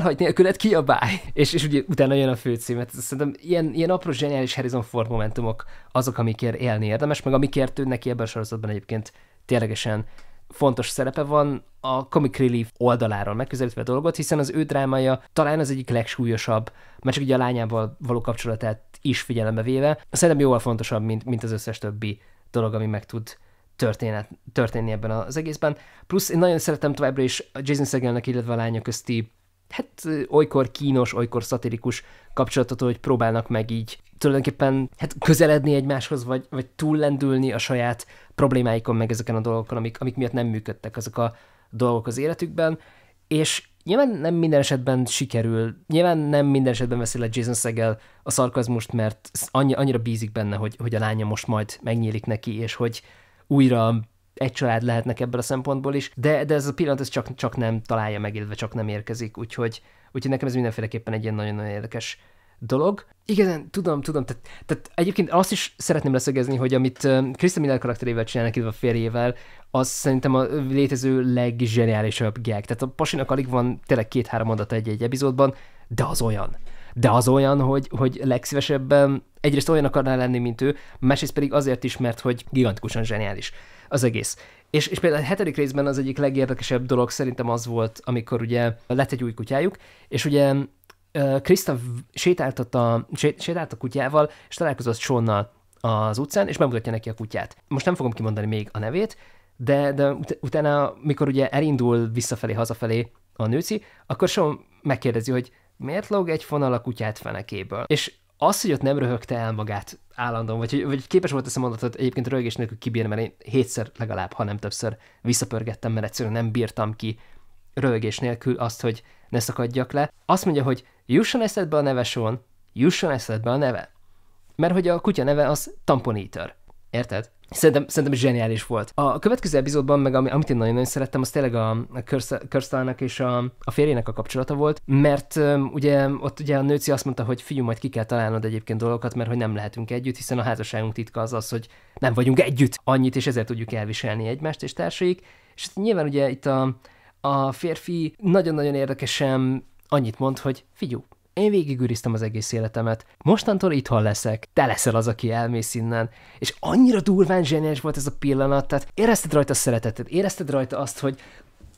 ki a báj? És, és ugye utána jön a főcímet. Hát szerintem ilyen, ilyen apró zseniális Harrison Ford momentumok azok, amikért élni érdemes, meg amikért ő neki ebben a sorozatban egyébként ténylegesen fontos szerepe van a Comic Relief oldaláról megközelítve a dolgot, hiszen az ő drámája talán az egyik legsúlyosabb, mert csak ugye a lányával való kapcsolatát is figyelembe véve, szerintem jóval fontosabb, mint, mint az összes többi dolog, ami meg tud történet, történni ebben az egészben. Plusz én nagyon szeretem továbbra is Jason Segelnek, illetve a lánya közti hát olykor kínos, olykor szatirikus kapcsolatot, hogy próbálnak meg így tulajdonképpen hát közeledni egymáshoz, vagy, vagy túllendülni a saját problémáikon, meg ezeken a dolgokon, amik, amik miatt nem működtek azok a dolgok az életükben, és nyilván nem minden esetben sikerül, nyilván nem minden esetben veszi le Jason Segel a szarkazmust, mert annyi, annyira bízik benne, hogy, hogy a lánya most majd megnyílik neki, és hogy újra egy család lehetnek ebből a szempontból is, de, de ez a pillanat ez csak, csak nem találja meg, illetve csak nem érkezik, úgyhogy, úgyhogy nekem ez mindenféleképpen egy ilyen nagyon-nagyon érdekes dolog. Igen, tudom, tudom. Tehát, tehát egyébként azt is szeretném leszögezni, hogy amit Krista Miller karakterével csinálnak, illetve a férjével, az szerintem a létező leggeniálisabb gag. Tehát a pasinak alig van tényleg két-három mondat egy-egy epizódban, de az olyan. De az olyan, hogy, hogy legszívesebben egyrészt olyan akarná lenni, mint ő, másrészt pedig azért is, mert hogy gigantikusan zseniális az egész. És, és például a hetedik részben az egyik legérdekesebb dolog szerintem az volt, amikor ugye lett egy új kutyájuk, és ugye Krista sétált, a, sétált a kutyával, és találkozott Sonnal az utcán, és bemutatja neki a kutyát. Most nem fogom kimondani még a nevét, de, de ut- utána, mikor ugye elindul visszafelé, hazafelé a nőci, akkor Sean megkérdezi, hogy miért lóg egy fonal a kutyát fenekéből? És az, hogy ott nem röhögte el magát állandóan, vagy, vagy képes volt ezt a mondatot egyébként röhögés nélkül kibírni, mert én hétszer legalább, ha nem többször visszapörgettem, mert egyszerűen nem bírtam ki röhögés nélkül azt, hogy ne szakadjak le. Azt mondja, hogy jusson eszedbe a neve Sean, jusson eszedbe a neve. Mert hogy a kutya neve az Tampon Érted? Szerintem, szerintem zseniális volt. A következő epizódban, meg ami, amit én nagyon-nagyon szerettem, az tényleg a, a és a, a férjének a kapcsolata volt, mert um, ugye ott ugye a nőci azt mondta, hogy figyelj, majd ki kell találnod egyébként dolgokat, mert hogy nem lehetünk együtt, hiszen a házasságunk titka az az, hogy nem vagyunk együtt annyit, és ezért tudjuk elviselni egymást és társaik. És nyilván ugye itt a, a férfi nagyon-nagyon érdekesen Annyit mond, hogy figyú, én végigüriztem az egész életemet, mostantól itthon leszek, te leszel az, aki elmész innen. És annyira durván zseniális volt ez a pillanat, tehát érezted rajta a szeretetet, érezted rajta azt, hogy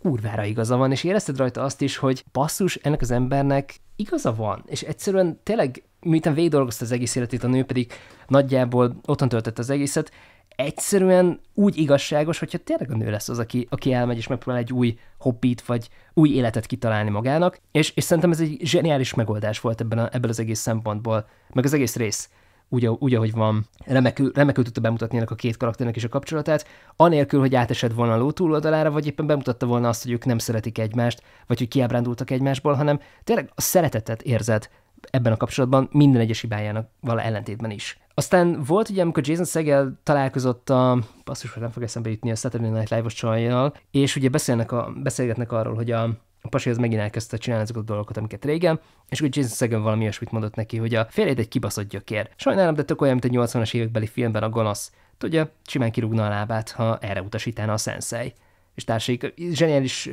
kurvára igaza van, és érezted rajta azt is, hogy basszus, ennek az embernek igaza van, és egyszerűen tényleg miután végig az egész életét, a nő pedig nagyjából otthon töltött az egészet, egyszerűen úgy igazságos, hogyha tényleg a nő lesz az, aki, aki elmegy és megpróbál egy új hobbit vagy új életet kitalálni magának, és, és szerintem ez egy zseniális megoldás volt ebben, a, ebben az egész szempontból, meg az egész rész úgy, úgy ahogy van, remekül, remekül tudta bemutatni ennek a két karakternek is a kapcsolatát, anélkül, hogy átesett volna a ló túloldalára, vagy éppen bemutatta volna azt, hogy ők nem szeretik egymást, vagy hogy kiábrándultak egymásból, hanem tényleg a szeretetet érzed ebben a kapcsolatban minden egyes hibájának vala ellentétben is. Aztán volt ugye, amikor Jason Segel találkozott a, basszus, hogy nem fog eszembe jutni a Saturday Night Live-os csajjal, és ugye beszélnek a, beszélgetnek arról, hogy a, a pasi az megint elkezdte csinálni azokat a dolgokat, amiket régen, és úgy Jason Segel valami olyasmit mondott neki, hogy a férjed egy kibaszott gyökér. Sajnálom, de tök olyan, mint egy 80-as évekbeli filmben a gonosz. Tudja, simán kirúgna a lábát, ha erre utasítana a sensei és társaik. Zseniális,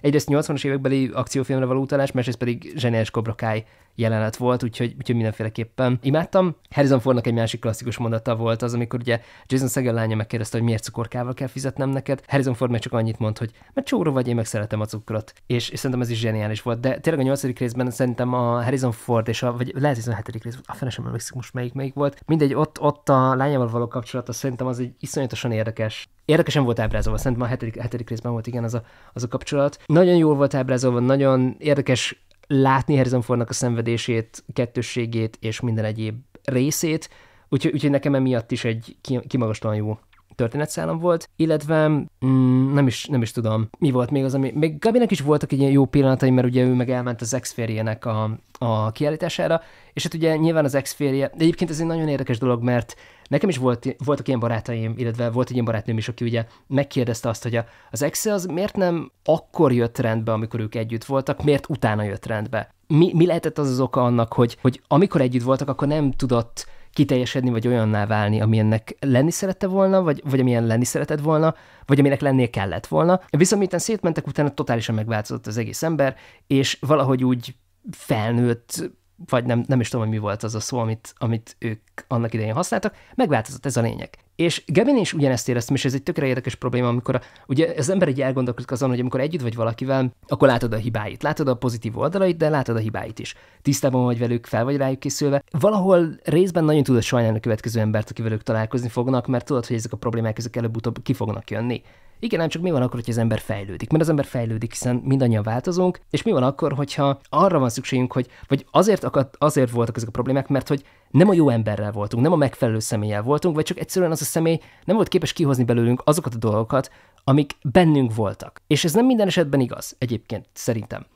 egyrészt 80-as évekbeli akciófilmre való utalás, másrészt pedig zseniális Cobra Kai jelenet volt, úgyhogy, úgyhogy mindenféleképpen imádtam. Harrison Fordnak egy másik klasszikus mondata volt az, amikor ugye Jason Segel lánya megkérdezte, hogy miért cukorkával kell fizetnem neked. Harrison Ford meg csak annyit mond, hogy mert csóró vagy, én meg szeretem a cukrot. És, és szerintem ez is zseniális volt. De tényleg a nyolcadik részben szerintem a Harrison Ford és a, vagy lehet, hogy a hetedik rész, a fene sem emlékszik most melyik, melyik volt. Mindegy, ott, ott a lányával való kapcsolata szerintem az egy iszonyatosan érdekes érdekesen volt ábrázolva, szerintem a hetedik, hetedik részben volt igen az a, az a kapcsolat. Nagyon jól volt ábrázolva, nagyon érdekes látni Harrison Fordnak a szenvedését, kettősségét és minden egyéb részét, úgyhogy, úgyhogy nekem emiatt is egy kimagaslan jó történetszállam volt, illetve mm, nem, is, nem is tudom, mi volt még az, ami... Még Gabinek is voltak egy ilyen jó pillanatai, mert ugye ő meg elment az Xférjének a, a kiállítására, és hát ugye nyilván az Xférje, de egyébként ez egy nagyon érdekes dolog, mert nekem is volt, voltak ilyen barátaim, illetve volt egy ilyen barátnőm is, aki ugye megkérdezte azt, hogy az ex az miért nem akkor jött rendbe, amikor ők együtt voltak, miért utána jött rendbe? Mi, mi lehetett az az oka annak, hogy, hogy amikor együtt voltak, akkor nem tudott kiteljesedni, vagy olyanná válni, amilyennek lenni szerette volna, vagy, vagy amilyen lenni szeretett volna, vagy aminek lennie kellett volna. Viszont miután szétmentek, utána totálisan megváltozott az egész ember, és valahogy úgy felnőtt vagy nem, nem is tudom, hogy mi volt az a szó, amit, amit ők annak idején használtak, megváltozott ez a lényeg. És Gavin is ugyanezt éreztem, és ez egy tökre érdekes probléma, amikor a, ugye az ember egy elgondolkodik azon, hogy amikor együtt vagy valakivel, akkor látod a hibáit, látod a pozitív oldalait, de látod a hibáit is. Tisztában vagy velük, fel vagy rájuk készülve. Valahol részben nagyon tudod sajnálni a következő embert, akivel ők találkozni fognak, mert tudod, hogy ezek a problémák ezek előbb-utóbb ki fognak jönni. Igen, ám csak mi van akkor, hogy az ember fejlődik? Mert az ember fejlődik, hiszen mindannyian változunk, és mi van akkor, hogyha arra van szükségünk, hogy vagy azért, akad, azért voltak ezek a problémák, mert hogy nem a jó emberrel voltunk, nem a megfelelő személlyel voltunk, vagy csak egyszerűen az a személy nem volt képes kihozni belőlünk azokat a dolgokat, amik bennünk voltak. És ez nem minden esetben igaz, egyébként szerintem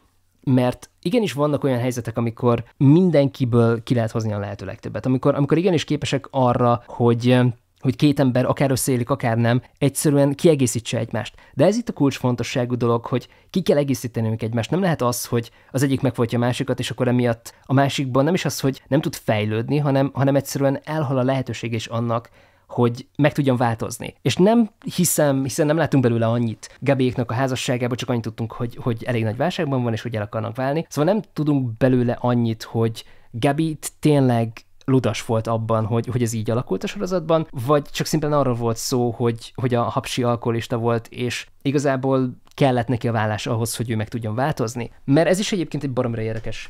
mert igenis vannak olyan helyzetek, amikor mindenkiből ki lehet hozni a lehető legtöbbet, amikor, amikor igenis képesek arra, hogy hogy két ember akár összeélik, akár nem, egyszerűen kiegészítse egymást. De ez itt a kulcsfontosságú dolog, hogy ki kell egészítenünk egymást. Nem lehet az, hogy az egyik megfolytja a másikat, és akkor emiatt a másikban nem is az, hogy nem tud fejlődni, hanem, hanem egyszerűen elhal a lehetőség is annak, hogy meg tudjon változni. És nem hiszem, hiszen nem látunk belőle annyit. Gabéknak a házasságában csak annyit tudtunk, hogy, hogy elég nagy válságban van, és hogy el akarnak válni. Szóval nem tudunk belőle annyit, hogy Gabit tényleg ludas volt abban, hogy, hogy ez így alakult a sorozatban, vagy csak szimplán arról volt szó, hogy, hogy a hapsi alkoholista volt, és igazából kellett neki a vállás ahhoz, hogy ő meg tudjon változni? Mert ez is egyébként egy baromra érdekes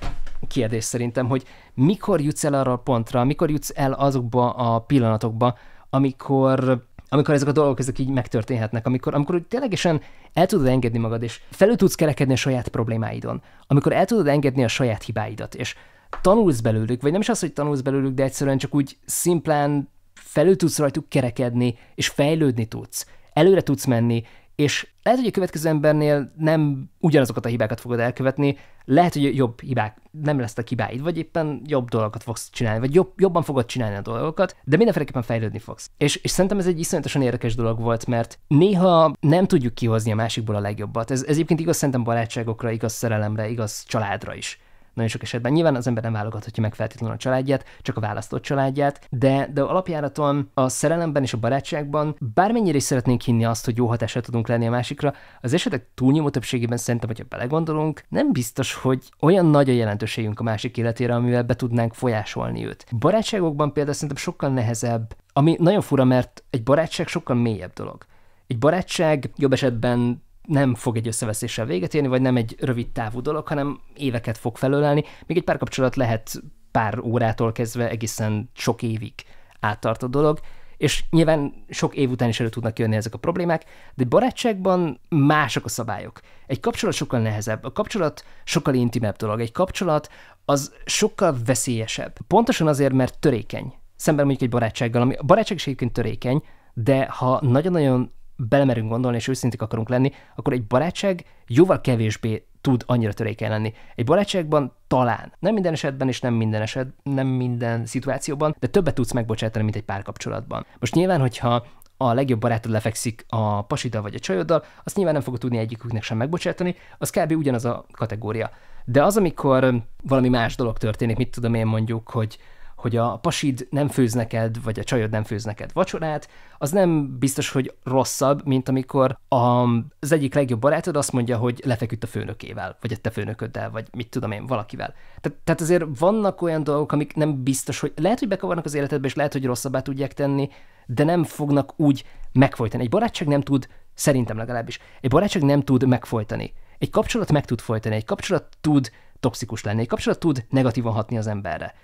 kérdés szerintem, hogy mikor jutsz el arra a pontra, mikor jutsz el azokba a pillanatokba, amikor amikor ezek a dolgok ezek így megtörténhetnek, amikor, amikor ténylegesen el tudod engedni magad, és felül tudsz kerekedni a saját problémáidon, amikor el tudod engedni a saját hibáidat, és tanulsz belőlük, vagy nem is az, hogy tanulsz belőlük, de egyszerűen csak úgy szimplán felül tudsz rajtuk kerekedni, és fejlődni tudsz, előre tudsz menni, és lehet, hogy a következő embernél nem ugyanazokat a hibákat fogod elkövetni, lehet, hogy jobb hibák nem lesznek hibáid, vagy éppen jobb dolgokat fogsz csinálni, vagy jobb, jobban fogod csinálni a dolgokat, de mindenféleképpen fejlődni fogsz. És, és szerintem ez egy iszonyatosan érdekes dolog volt, mert néha nem tudjuk kihozni a másikból a legjobbat. Ez, ez egyébként igaz szerintem barátságokra, igaz szerelemre, igaz családra is nagyon sok esetben. Nyilván az ember nem válogathatja meg feltétlenül a családját, csak a választott családját, de, de alapjáraton a szerelemben és a barátságban bármennyire is szeretnénk hinni azt, hogy jó hatással tudunk lenni a másikra, az esetek túlnyomó többségében szerintem, hogyha belegondolunk, nem biztos, hogy olyan nagy a jelentőségünk a másik életére, amivel be tudnánk folyásolni őt. Barátságokban például szerintem sokkal nehezebb, ami nagyon fura, mert egy barátság sokkal mélyebb dolog. Egy barátság jobb esetben nem fog egy összeveszéssel véget érni, vagy nem egy rövid távú dolog, hanem éveket fog felölelni. Még egy párkapcsolat lehet pár órától kezdve egészen sok évig áttart a dolog, és nyilván sok év után is elő tudnak jönni ezek a problémák, de barátságban mások a szabályok. Egy kapcsolat sokkal nehezebb, a kapcsolat sokkal intimebb dolog, egy kapcsolat az sokkal veszélyesebb. Pontosan azért, mert törékeny. Szemben mondjuk egy barátsággal, ami a barátság is egyébként törékeny, de ha nagyon-nagyon belemerünk gondolni, és őszintén akarunk lenni, akkor egy barátság jóval kevésbé tud annyira törékeny lenni. Egy barátságban talán, nem minden esetben és nem minden eset, nem minden szituációban, de többet tudsz megbocsátani, mint egy párkapcsolatban. Most nyilván, hogyha a legjobb barátod lefekszik a pasiddal vagy a csajoddal, azt nyilván nem fogod tudni egyiküknek sem megbocsátani, az kb. ugyanaz a kategória. De az, amikor valami más dolog történik, mit tudom én mondjuk, hogy hogy a pasid nem főz neked, vagy a csajod nem főz neked vacsorát, az nem biztos, hogy rosszabb, mint amikor a, az egyik legjobb barátod azt mondja, hogy lefeküdt a főnökével, vagy a te főnököddel, vagy mit tudom én, valakivel. Te, tehát azért vannak olyan dolgok, amik nem biztos, hogy lehet, hogy bekavarnak az életedbe, és lehet, hogy rosszabbá tudják tenni, de nem fognak úgy megfojtani. Egy barátság nem tud, szerintem legalábbis, egy barátság nem tud megfojtani. Egy kapcsolat meg tud folytani, egy kapcsolat tud toxikus lenni, egy kapcsolat tud negatívan hatni az emberre.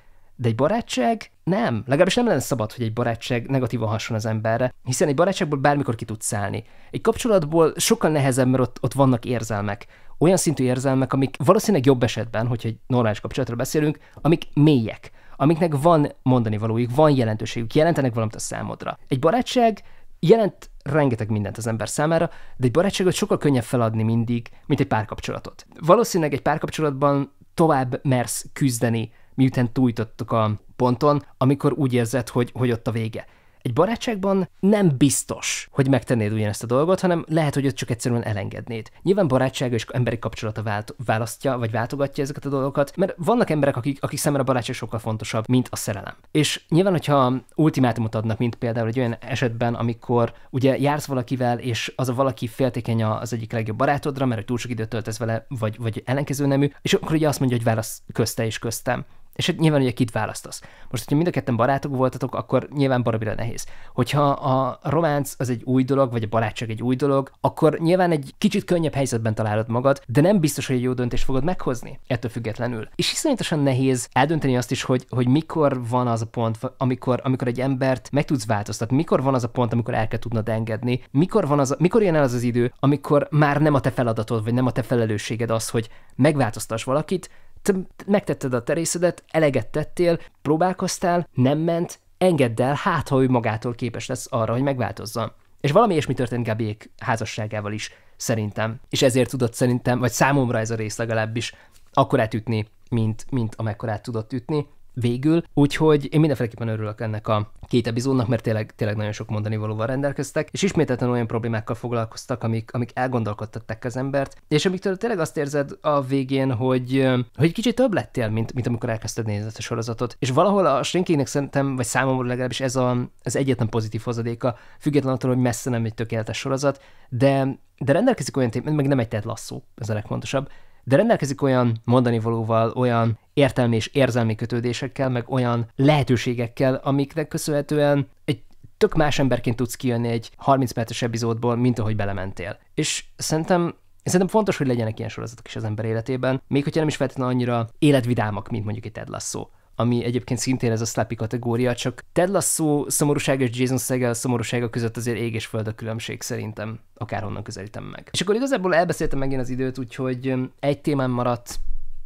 De egy barátság nem. Legalábbis nem lenne szabad, hogy egy barátság negatívan hason az emberre, hiszen egy barátságból bármikor ki tudsz szállni. Egy kapcsolatból sokkal nehezebb, mert ott, ott vannak érzelmek. Olyan szintű érzelmek, amik valószínűleg jobb esetben, hogyha egy normális kapcsolatról beszélünk, amik mélyek, amiknek van mondani valójuk, van jelentőségük, jelentenek valamit a számodra. Egy barátság jelent rengeteg mindent az ember számára, de egy barátságot sokkal könnyebb feladni mindig, mint egy párkapcsolatot. Valószínűleg egy párkapcsolatban tovább mersz küzdeni miután tújtottuk a ponton, amikor úgy érzed, hogy, hogy ott a vége. Egy barátságban nem biztos, hogy megtennéd ugyanezt a dolgot, hanem lehet, hogy ott csak egyszerűen elengednéd. Nyilván barátság és emberi kapcsolata vált, választja, vagy váltogatja ezeket a dolgokat, mert vannak emberek, akik, akik szemben a barátság sokkal fontosabb, mint a szerelem. És nyilván, hogyha ultimátumot adnak, mint például egy olyan esetben, amikor ugye jársz valakivel, és az a valaki féltékeny az egyik legjobb barátodra, mert túl sok időt töltesz vele, vagy, vagy ellenkező nemű, és akkor ugye azt mondja, hogy válasz közte és köztem. És hát nyilván, ugye kit választasz. Most, hogyha mind a ketten barátok voltatok, akkor nyilván baromira nehéz. Hogyha a románc az egy új dolog, vagy a barátság egy új dolog, akkor nyilván egy kicsit könnyebb helyzetben találod magad, de nem biztos, hogy egy jó döntést fogod meghozni, ettől függetlenül. És iszonyatosan nehéz eldönteni azt is, hogy, hogy mikor van az a pont, amikor, amikor egy embert meg tudsz változtatni, mikor van az a pont, amikor el kell tudnod engedni, mikor, van az a, mikor jön el az az idő, amikor már nem a te feladatod, vagy nem a te felelősséged az, hogy megváltoztass valakit, te megtetted a terészedet, eleget tettél, próbálkoztál, nem ment, engedd el, hát ha ő magától képes lesz arra, hogy megváltozzon. És valami ilyesmi történt Gabiék házasságával is, szerintem. És ezért tudott szerintem, vagy számomra ez a rész legalábbis, akkor ütni, mint, mint amekkorát tudott ütni végül, úgyhogy én mindenféleképpen örülök ennek a két epizódnak, mert tényleg, tényleg nagyon sok mondani valóval rendelkeztek, és ismételten olyan problémákkal foglalkoztak, amik, amik elgondolkodtattak az embert, és amiktől tényleg azt érzed a végén, hogy, hogy kicsit több lettél, mint, mint amikor elkezdted nézni a sorozatot. És valahol a Shrinkingnek szerintem, vagy számomra legalábbis ez a, az egyetlen pozitív hozadéka, független attól, hogy messze nem egy tökéletes sorozat, de, de rendelkezik olyan tép, meg nem egy Ted lasszó, ez a legfontosabb, de rendelkezik olyan mondani valóval, olyan értelmi és érzelmi kötődésekkel, meg olyan lehetőségekkel, amiknek köszönhetően egy tök más emberként tudsz kijönni egy 30 perces epizódból, mint ahogy belementél. És szerintem Szerintem fontos, hogy legyenek ilyen sorozatok is az ember életében, még hogyha nem is feltétlenül annyira életvidámak, mint mondjuk egy Ted Lasso ami egyébként szintén ez a slappy kategória, csak Ted Lasso szomorúság és Jason Segel szomorúsága között azért ég és föld a különbség szerintem, akárhonnan közelítem meg. És akkor igazából elbeszéltem én az időt, úgyhogy um, egy témán maradt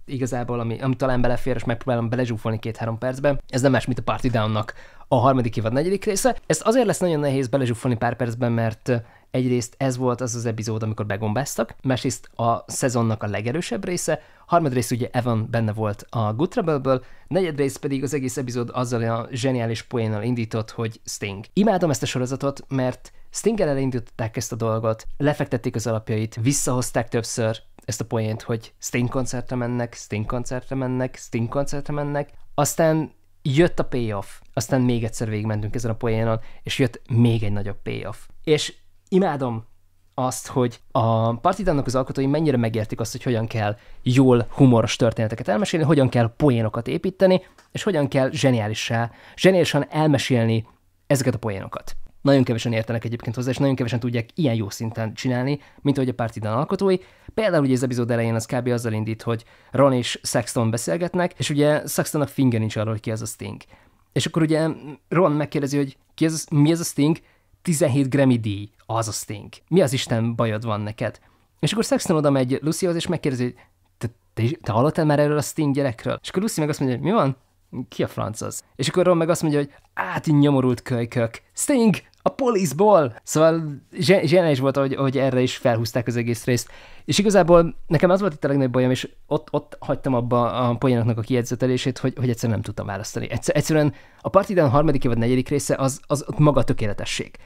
igazából, ami, ami talán belefér, és megpróbálom belezsúfolni két-három percbe. Ez nem más, mint a Party Down-nak a harmadik évad negyedik része. ez azért lesz nagyon nehéz belezsúfolni pár percben, mert Egyrészt ez volt az az epizód, amikor begombáztak, másrészt a szezonnak a legerősebb része, harmadrészt ugye Evan benne volt a Good Trouble-ből, negyedrészt pedig az egész epizód azzal a zseniális poénnal indított, hogy Sting. Imádom ezt a sorozatot, mert Stinger elindították ezt a dolgot, lefektették az alapjait, visszahozták többször ezt a poént, hogy Sting koncertre mennek, Sting koncertre mennek, Sting koncertre mennek, aztán jött a payoff, aztán még egyszer végigmentünk ezen a poénon, és jött még egy nagyobb payoff. És Imádom azt, hogy a Partizának az alkotói mennyire megértik azt, hogy hogyan kell jól humoros történeteket elmesélni, hogyan kell poénokat építeni, és hogyan kell zseniálissá, zseniálisan elmesélni ezeket a poénokat. Nagyon kevesen értenek egyébként hozzá, és nagyon kevesen tudják ilyen jó szinten csinálni, mint ahogy a partidán alkotói. Például ugye az epizód elején az kb. azzal indít, hogy Ron és Sexton beszélgetnek, és ugye Sextonnak finger nincs arról, hogy ki az a Sting. És akkor ugye Ron megkérdezi, hogy ki az, mi ez a Sting, 17 Grammy díj, az a Sting. Mi az Isten bajod van neked? És akkor Sexton oda megy Lucyhoz, és megkérdezi, hogy te, te, te hallottál már erről a Sting gyerekről? És akkor Lucy meg azt mondja, hogy mi van? Ki a franc az? És akkor Ron meg azt mondja, hogy át nyomorult kölykök. Sting! A poliszból! Szóval is volt, hogy, hogy erre is felhúzták az egész részt. És igazából nekem az volt itt a legnagyobb bajom, és ott, ott hagytam abba a poénoknak a kijegyzetelését, hogy, hogy egyszerűen nem tudtam választani. Egyszer, egyszerűen a partidán harmadik vagy negyedik része az, az maga a tökéletesség.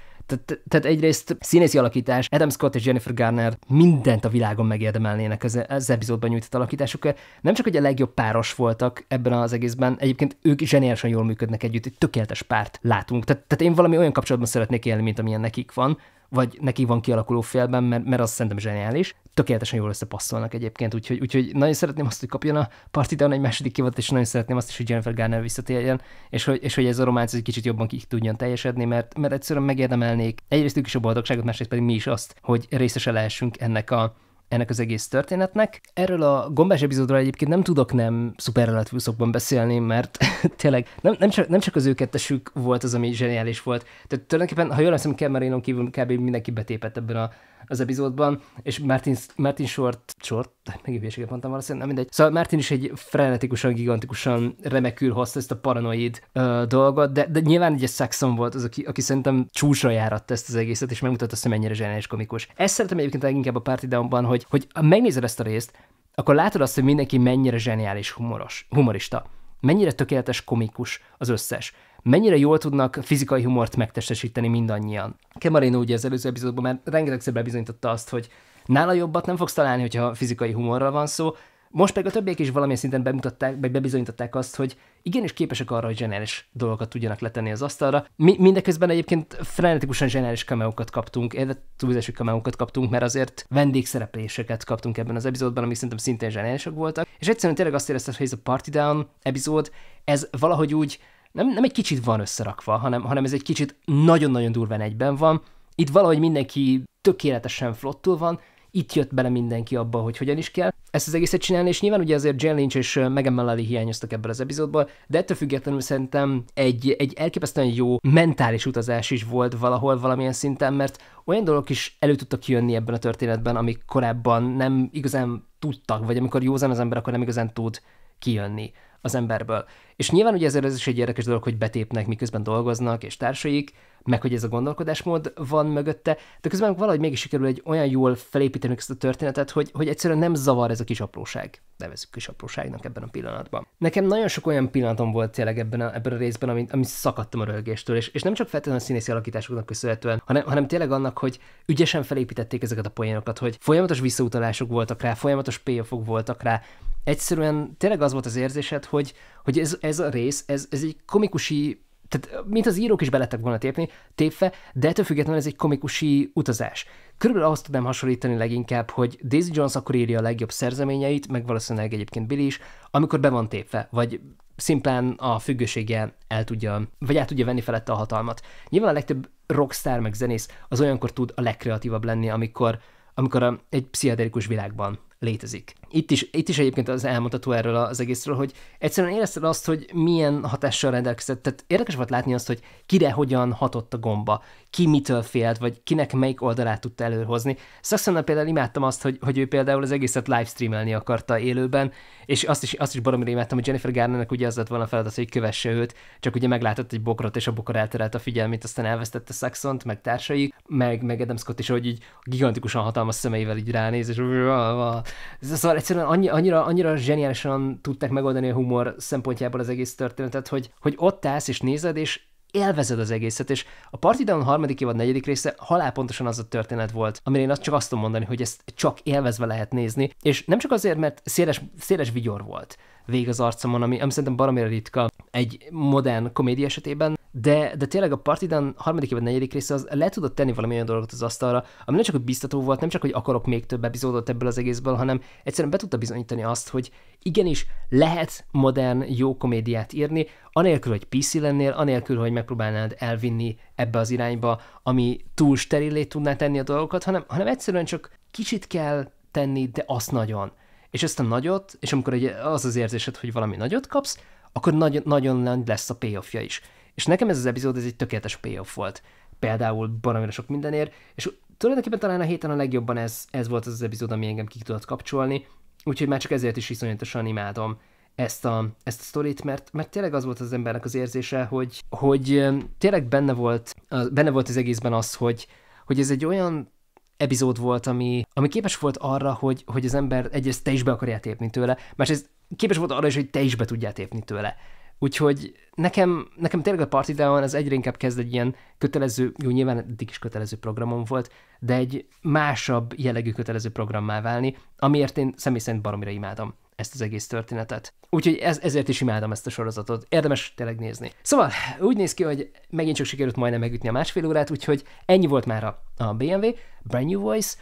Tehát, egyrészt színészi alakítás, Adam Scott és Jennifer Garner mindent a világon megérdemelnének az, e-, az epizódban nyújtott alakításukért. Nem csak, hogy a legjobb páros voltak ebben az egészben, egyébként ők zseniálisan jól működnek együtt, egy tökéletes párt látunk. Tehát, tehát én valami olyan kapcsolatban szeretnék élni, mint amilyen nekik van vagy neki van kialakuló félben, mert, mert az szerintem zseniális. Tökéletesen jól összepasszolnak egyébként, úgyhogy, úgyhogy nagyon szeretném azt, hogy kapjon a partitán egy második kivat, és nagyon szeretném azt is, hogy Jennifer Garner visszatérjen, és hogy, és hogy ez a románc egy kicsit jobban ki tudjon teljesedni, mert, mert egyszerűen megérdemelnék egyrészt ők is a boldogságot, másrészt pedig mi is azt, hogy részese lehessünk ennek a ennek az egész történetnek. Erről a gombás epizódról egyébként nem tudok nem szuperrelatívű szokban beszélni, mert tényleg nem, nem, csak, nem csak az ő kettesük volt az, ami zseniális volt. Tehát tulajdonképpen, ha jól emlékszem, Cameronon kívül kb. mindenki betépett ebben a az epizódban, és Martin, Martin Short, Short, meg hülyeséget mondtam valószínűleg, nem mindegy. Szóval Martin is egy frenetikusan, gigantikusan remekül hozta ezt a paranoid ö, dolgot, de, de nyilván egy Saxon volt az, aki, aki szerintem csúcsra járatta ezt az egészet, és megmutatta azt, hogy mennyire zseniális komikus. Ezt szeretem egyébként leginkább a Party Down-ban, hogy, hogy ha megnézed ezt a részt, akkor látod azt, hogy mindenki mennyire zseniális humoros, humorista. Mennyire tökéletes komikus az összes. Mennyire jól tudnak fizikai humort megtestesíteni mindannyian. Kemarino ugye az előző epizódban már rengetegszer bebizonyította azt, hogy nála jobbat nem fogsz találni, hogyha fizikai humorral van szó, most pedig a többiek is valamilyen szinten bemutatták, meg bebizonyították azt, hogy igenis képesek arra, hogy zseniális dolgokat tudjanak letenni az asztalra. Mi, mindeközben egyébként frenetikusan zseniális kameókat kaptunk, túlzási kameókat kaptunk, mert azért vendégszerepléseket kaptunk ebben az epizódban, amik szerintem szintén zseniálisak voltak. És egyszerűen tényleg azt éreztem, hogy ez a Party Down epizód, ez valahogy úgy nem, nem egy kicsit van összerakva, hanem, hanem ez egy kicsit nagyon-nagyon durván egyben van. Itt valahogy mindenki tökéletesen flottul van, itt jött bele mindenki abba, hogy hogyan is kell ezt az egészet csinálni, és nyilván ugye azért Jane Lynch és Megan Mullally hiányoztak ebből az epizódból, de ettől függetlenül szerintem egy, egy elképesztően jó mentális utazás is volt valahol valamilyen szinten, mert olyan dolgok is elő tudtak jönni ebben a történetben, amik korábban nem igazán tudtak, vagy amikor józan az ember, akkor nem igazán tud kijönni az emberből. És nyilván ugye ezért ez is egy érdekes dolog, hogy betépnek, miközben dolgoznak, és társaik, meg hogy ez a gondolkodásmód van mögötte, de közben valahogy mégis sikerül egy olyan jól felépíteni ezt a történetet, hogy, hogy egyszerűen nem zavar ez a kis apróság. Nevezzük kis apróságnak ebben a pillanatban. Nekem nagyon sok olyan pillanatom volt tényleg ebben a, ebben a részben, ami, ami szakadtam a rölgéstől, és, és nem csak feltétlenül a színészi alakításoknak köszönhetően, hanem, hanem tényleg annak, hogy ügyesen felépítették ezeket a poénokat, hogy folyamatos visszautalások voltak rá, folyamatos payoffok voltak rá, egyszerűen tényleg az volt az érzésed, hogy, hogy ez, ez a rész, ez, ez egy komikusi tehát mint az írók is belettek volna tépni, tépve, de ettől függetlenül ez egy komikusi utazás. Körülbelül azt tudnám hasonlítani leginkább, hogy Daisy Jones akkor írja a legjobb szerzeményeit, meg valószínűleg egyébként Billy is, amikor be van tépve, vagy szimplán a függősége el tudja, vagy át tudja venni felette a hatalmat. Nyilván a legtöbb rockstar meg zenész az olyankor tud a legkreatívabb lenni, amikor, amikor a, egy pszichedelikus világban létezik itt is, itt is egyébként az elmondható erről az egészről, hogy egyszerűen érezted azt, hogy milyen hatással rendelkezett. Tehát érdekes volt látni azt, hogy kire hogyan hatott a gomba, ki mitől félt, vagy kinek melyik oldalát tudta előhozni. Szakszonnal például imádtam azt, hogy, hogy ő például az egészet livestreamelni akarta élőben, és azt is, azt is baromira imádtam, hogy Jennifer Garnernek ugye az lett volna feladat, hogy kövesse őt, csak ugye meglátott egy bokrot, és a bokor elterelt a figyelmét, aztán elvesztette Saxont, meg társai, meg, meg Adam Scott is, hogy így gigantikusan hatalmas szemeivel így ránéz, és szóval egyszerűen annyi, annyira, annyira zseniálisan tudták megoldani a humor szempontjából az egész történetet, hogy, hogy ott állsz és nézed, és élvezed az egészet, és a Party Down harmadik évad negyedik része halálpontosan az a történet volt, amire én azt csak azt tudom mondani, hogy ezt csak élvezve lehet nézni, és nem csak azért, mert széles, széles vigyor volt, vég az arcomon, ami, ami szerintem baromira ritka egy modern komédia esetében, de, de tényleg a Partidan harmadik vagy negyedik része az le tudott tenni valami olyan dolgot az asztalra, ami nem csak hogy biztató volt, nem csak hogy akarok még több epizódot ebből az egészből, hanem egyszerűen be tudta bizonyítani azt, hogy igenis lehet modern, jó komédiát írni, anélkül, hogy PC lennél, anélkül, hogy megpróbálnád elvinni ebbe az irányba, ami túl sterilé tudná tenni a dolgokat, hanem, hanem egyszerűen csak kicsit kell tenni, de azt nagyon és ezt a nagyot, és amikor egy, az az érzésed, hogy valami nagyot kapsz, akkor nagy, nagyon nagy lesz a payoffja is. És nekem ez az epizód, ez egy tökéletes payoff volt. Például baromira sok mindenért, és tulajdonképpen talán a héten a legjobban ez, ez volt az az epizód, ami engem ki tudott kapcsolni, úgyhogy már csak ezért is iszonyatosan imádom ezt a, ezt a sztorit, mert, mert tényleg az volt az embernek az érzése, hogy, hogy tényleg benne volt, benne volt az egészben az, hogy, hogy ez egy olyan epizód volt, ami, ami képes volt arra, hogy, hogy az ember egyrészt te is be akarját épni tőle, másrészt képes volt arra is, hogy te is be tudját épni tőle. Úgyhogy nekem, nekem tényleg a Party Down az egyre inkább kezd egy ilyen kötelező, jó nyilván eddig is kötelező programom volt, de egy másabb jellegű kötelező programmá válni, amiért én személy szerint baromira imádom ezt az egész történetet. Úgyhogy ez, ezért is imádom ezt a sorozatot. Érdemes tényleg nézni. Szóval úgy néz ki, hogy megint csak sikerült majdnem megütni a másfél órát, úgyhogy ennyi volt már a, a BMW, Brand New Voice,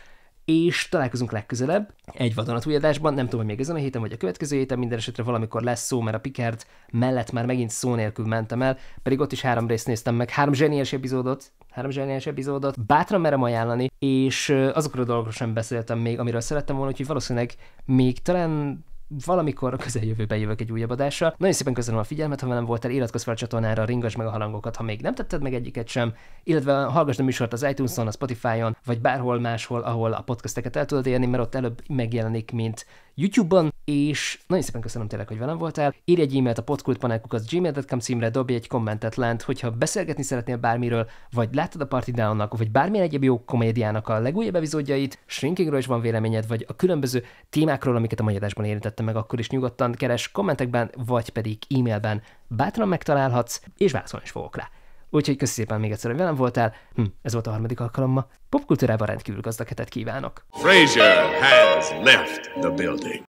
és találkozunk legközelebb egy vadonatúj adásban, nem tudom, hogy még ezen a héten vagy a következő héten, minden esetre valamikor lesz szó, mert a Pikert mellett már megint szó nélkül mentem el, pedig ott is három részt néztem meg, három zseniás epizódot, három zseniás epizódot, bátran merem ajánlani, és azokról a dolgokról sem beszéltem még, amiről szerettem volna, úgyhogy valószínűleg még talán valamikor a közeljövőben jövök egy újabb adással. Nagyon szépen köszönöm a figyelmet, ha velem voltál, iratkozz fel a csatornára, ringasd meg a halangokat, ha még nem tetted meg egyiket sem, illetve hallgass a műsort az iTunes-on, a Spotify-on, vagy bárhol máshol, ahol a podcasteket el tudod érni, mert ott előbb megjelenik, mint YouTube-ban, és nagyon szépen köszönöm tényleg, hogy velem voltál. Írj egy e-mailt a podkultpanelkukat gmail.com címre, dobj egy kommentet lent, hogyha beszélgetni szeretnél bármiről, vagy láttad a Party Down-nak, vagy bármilyen egyéb jó komédiának a legújabb epizódjait, shrinkingről is van véleményed, vagy a különböző témákról, amiket a mai adásban érintettem meg, akkor is nyugodtan keres kommentekben, vagy pedig e-mailben bátran megtalálhatsz, és válaszolni is fogok rá. Úgyhogy köszönöm szépen még egyszer, hogy velem voltál. Hm, ez volt a harmadik alkalommal. Popkultúrában rendkívül gazdag hetet kívánok. Fraser has left the building.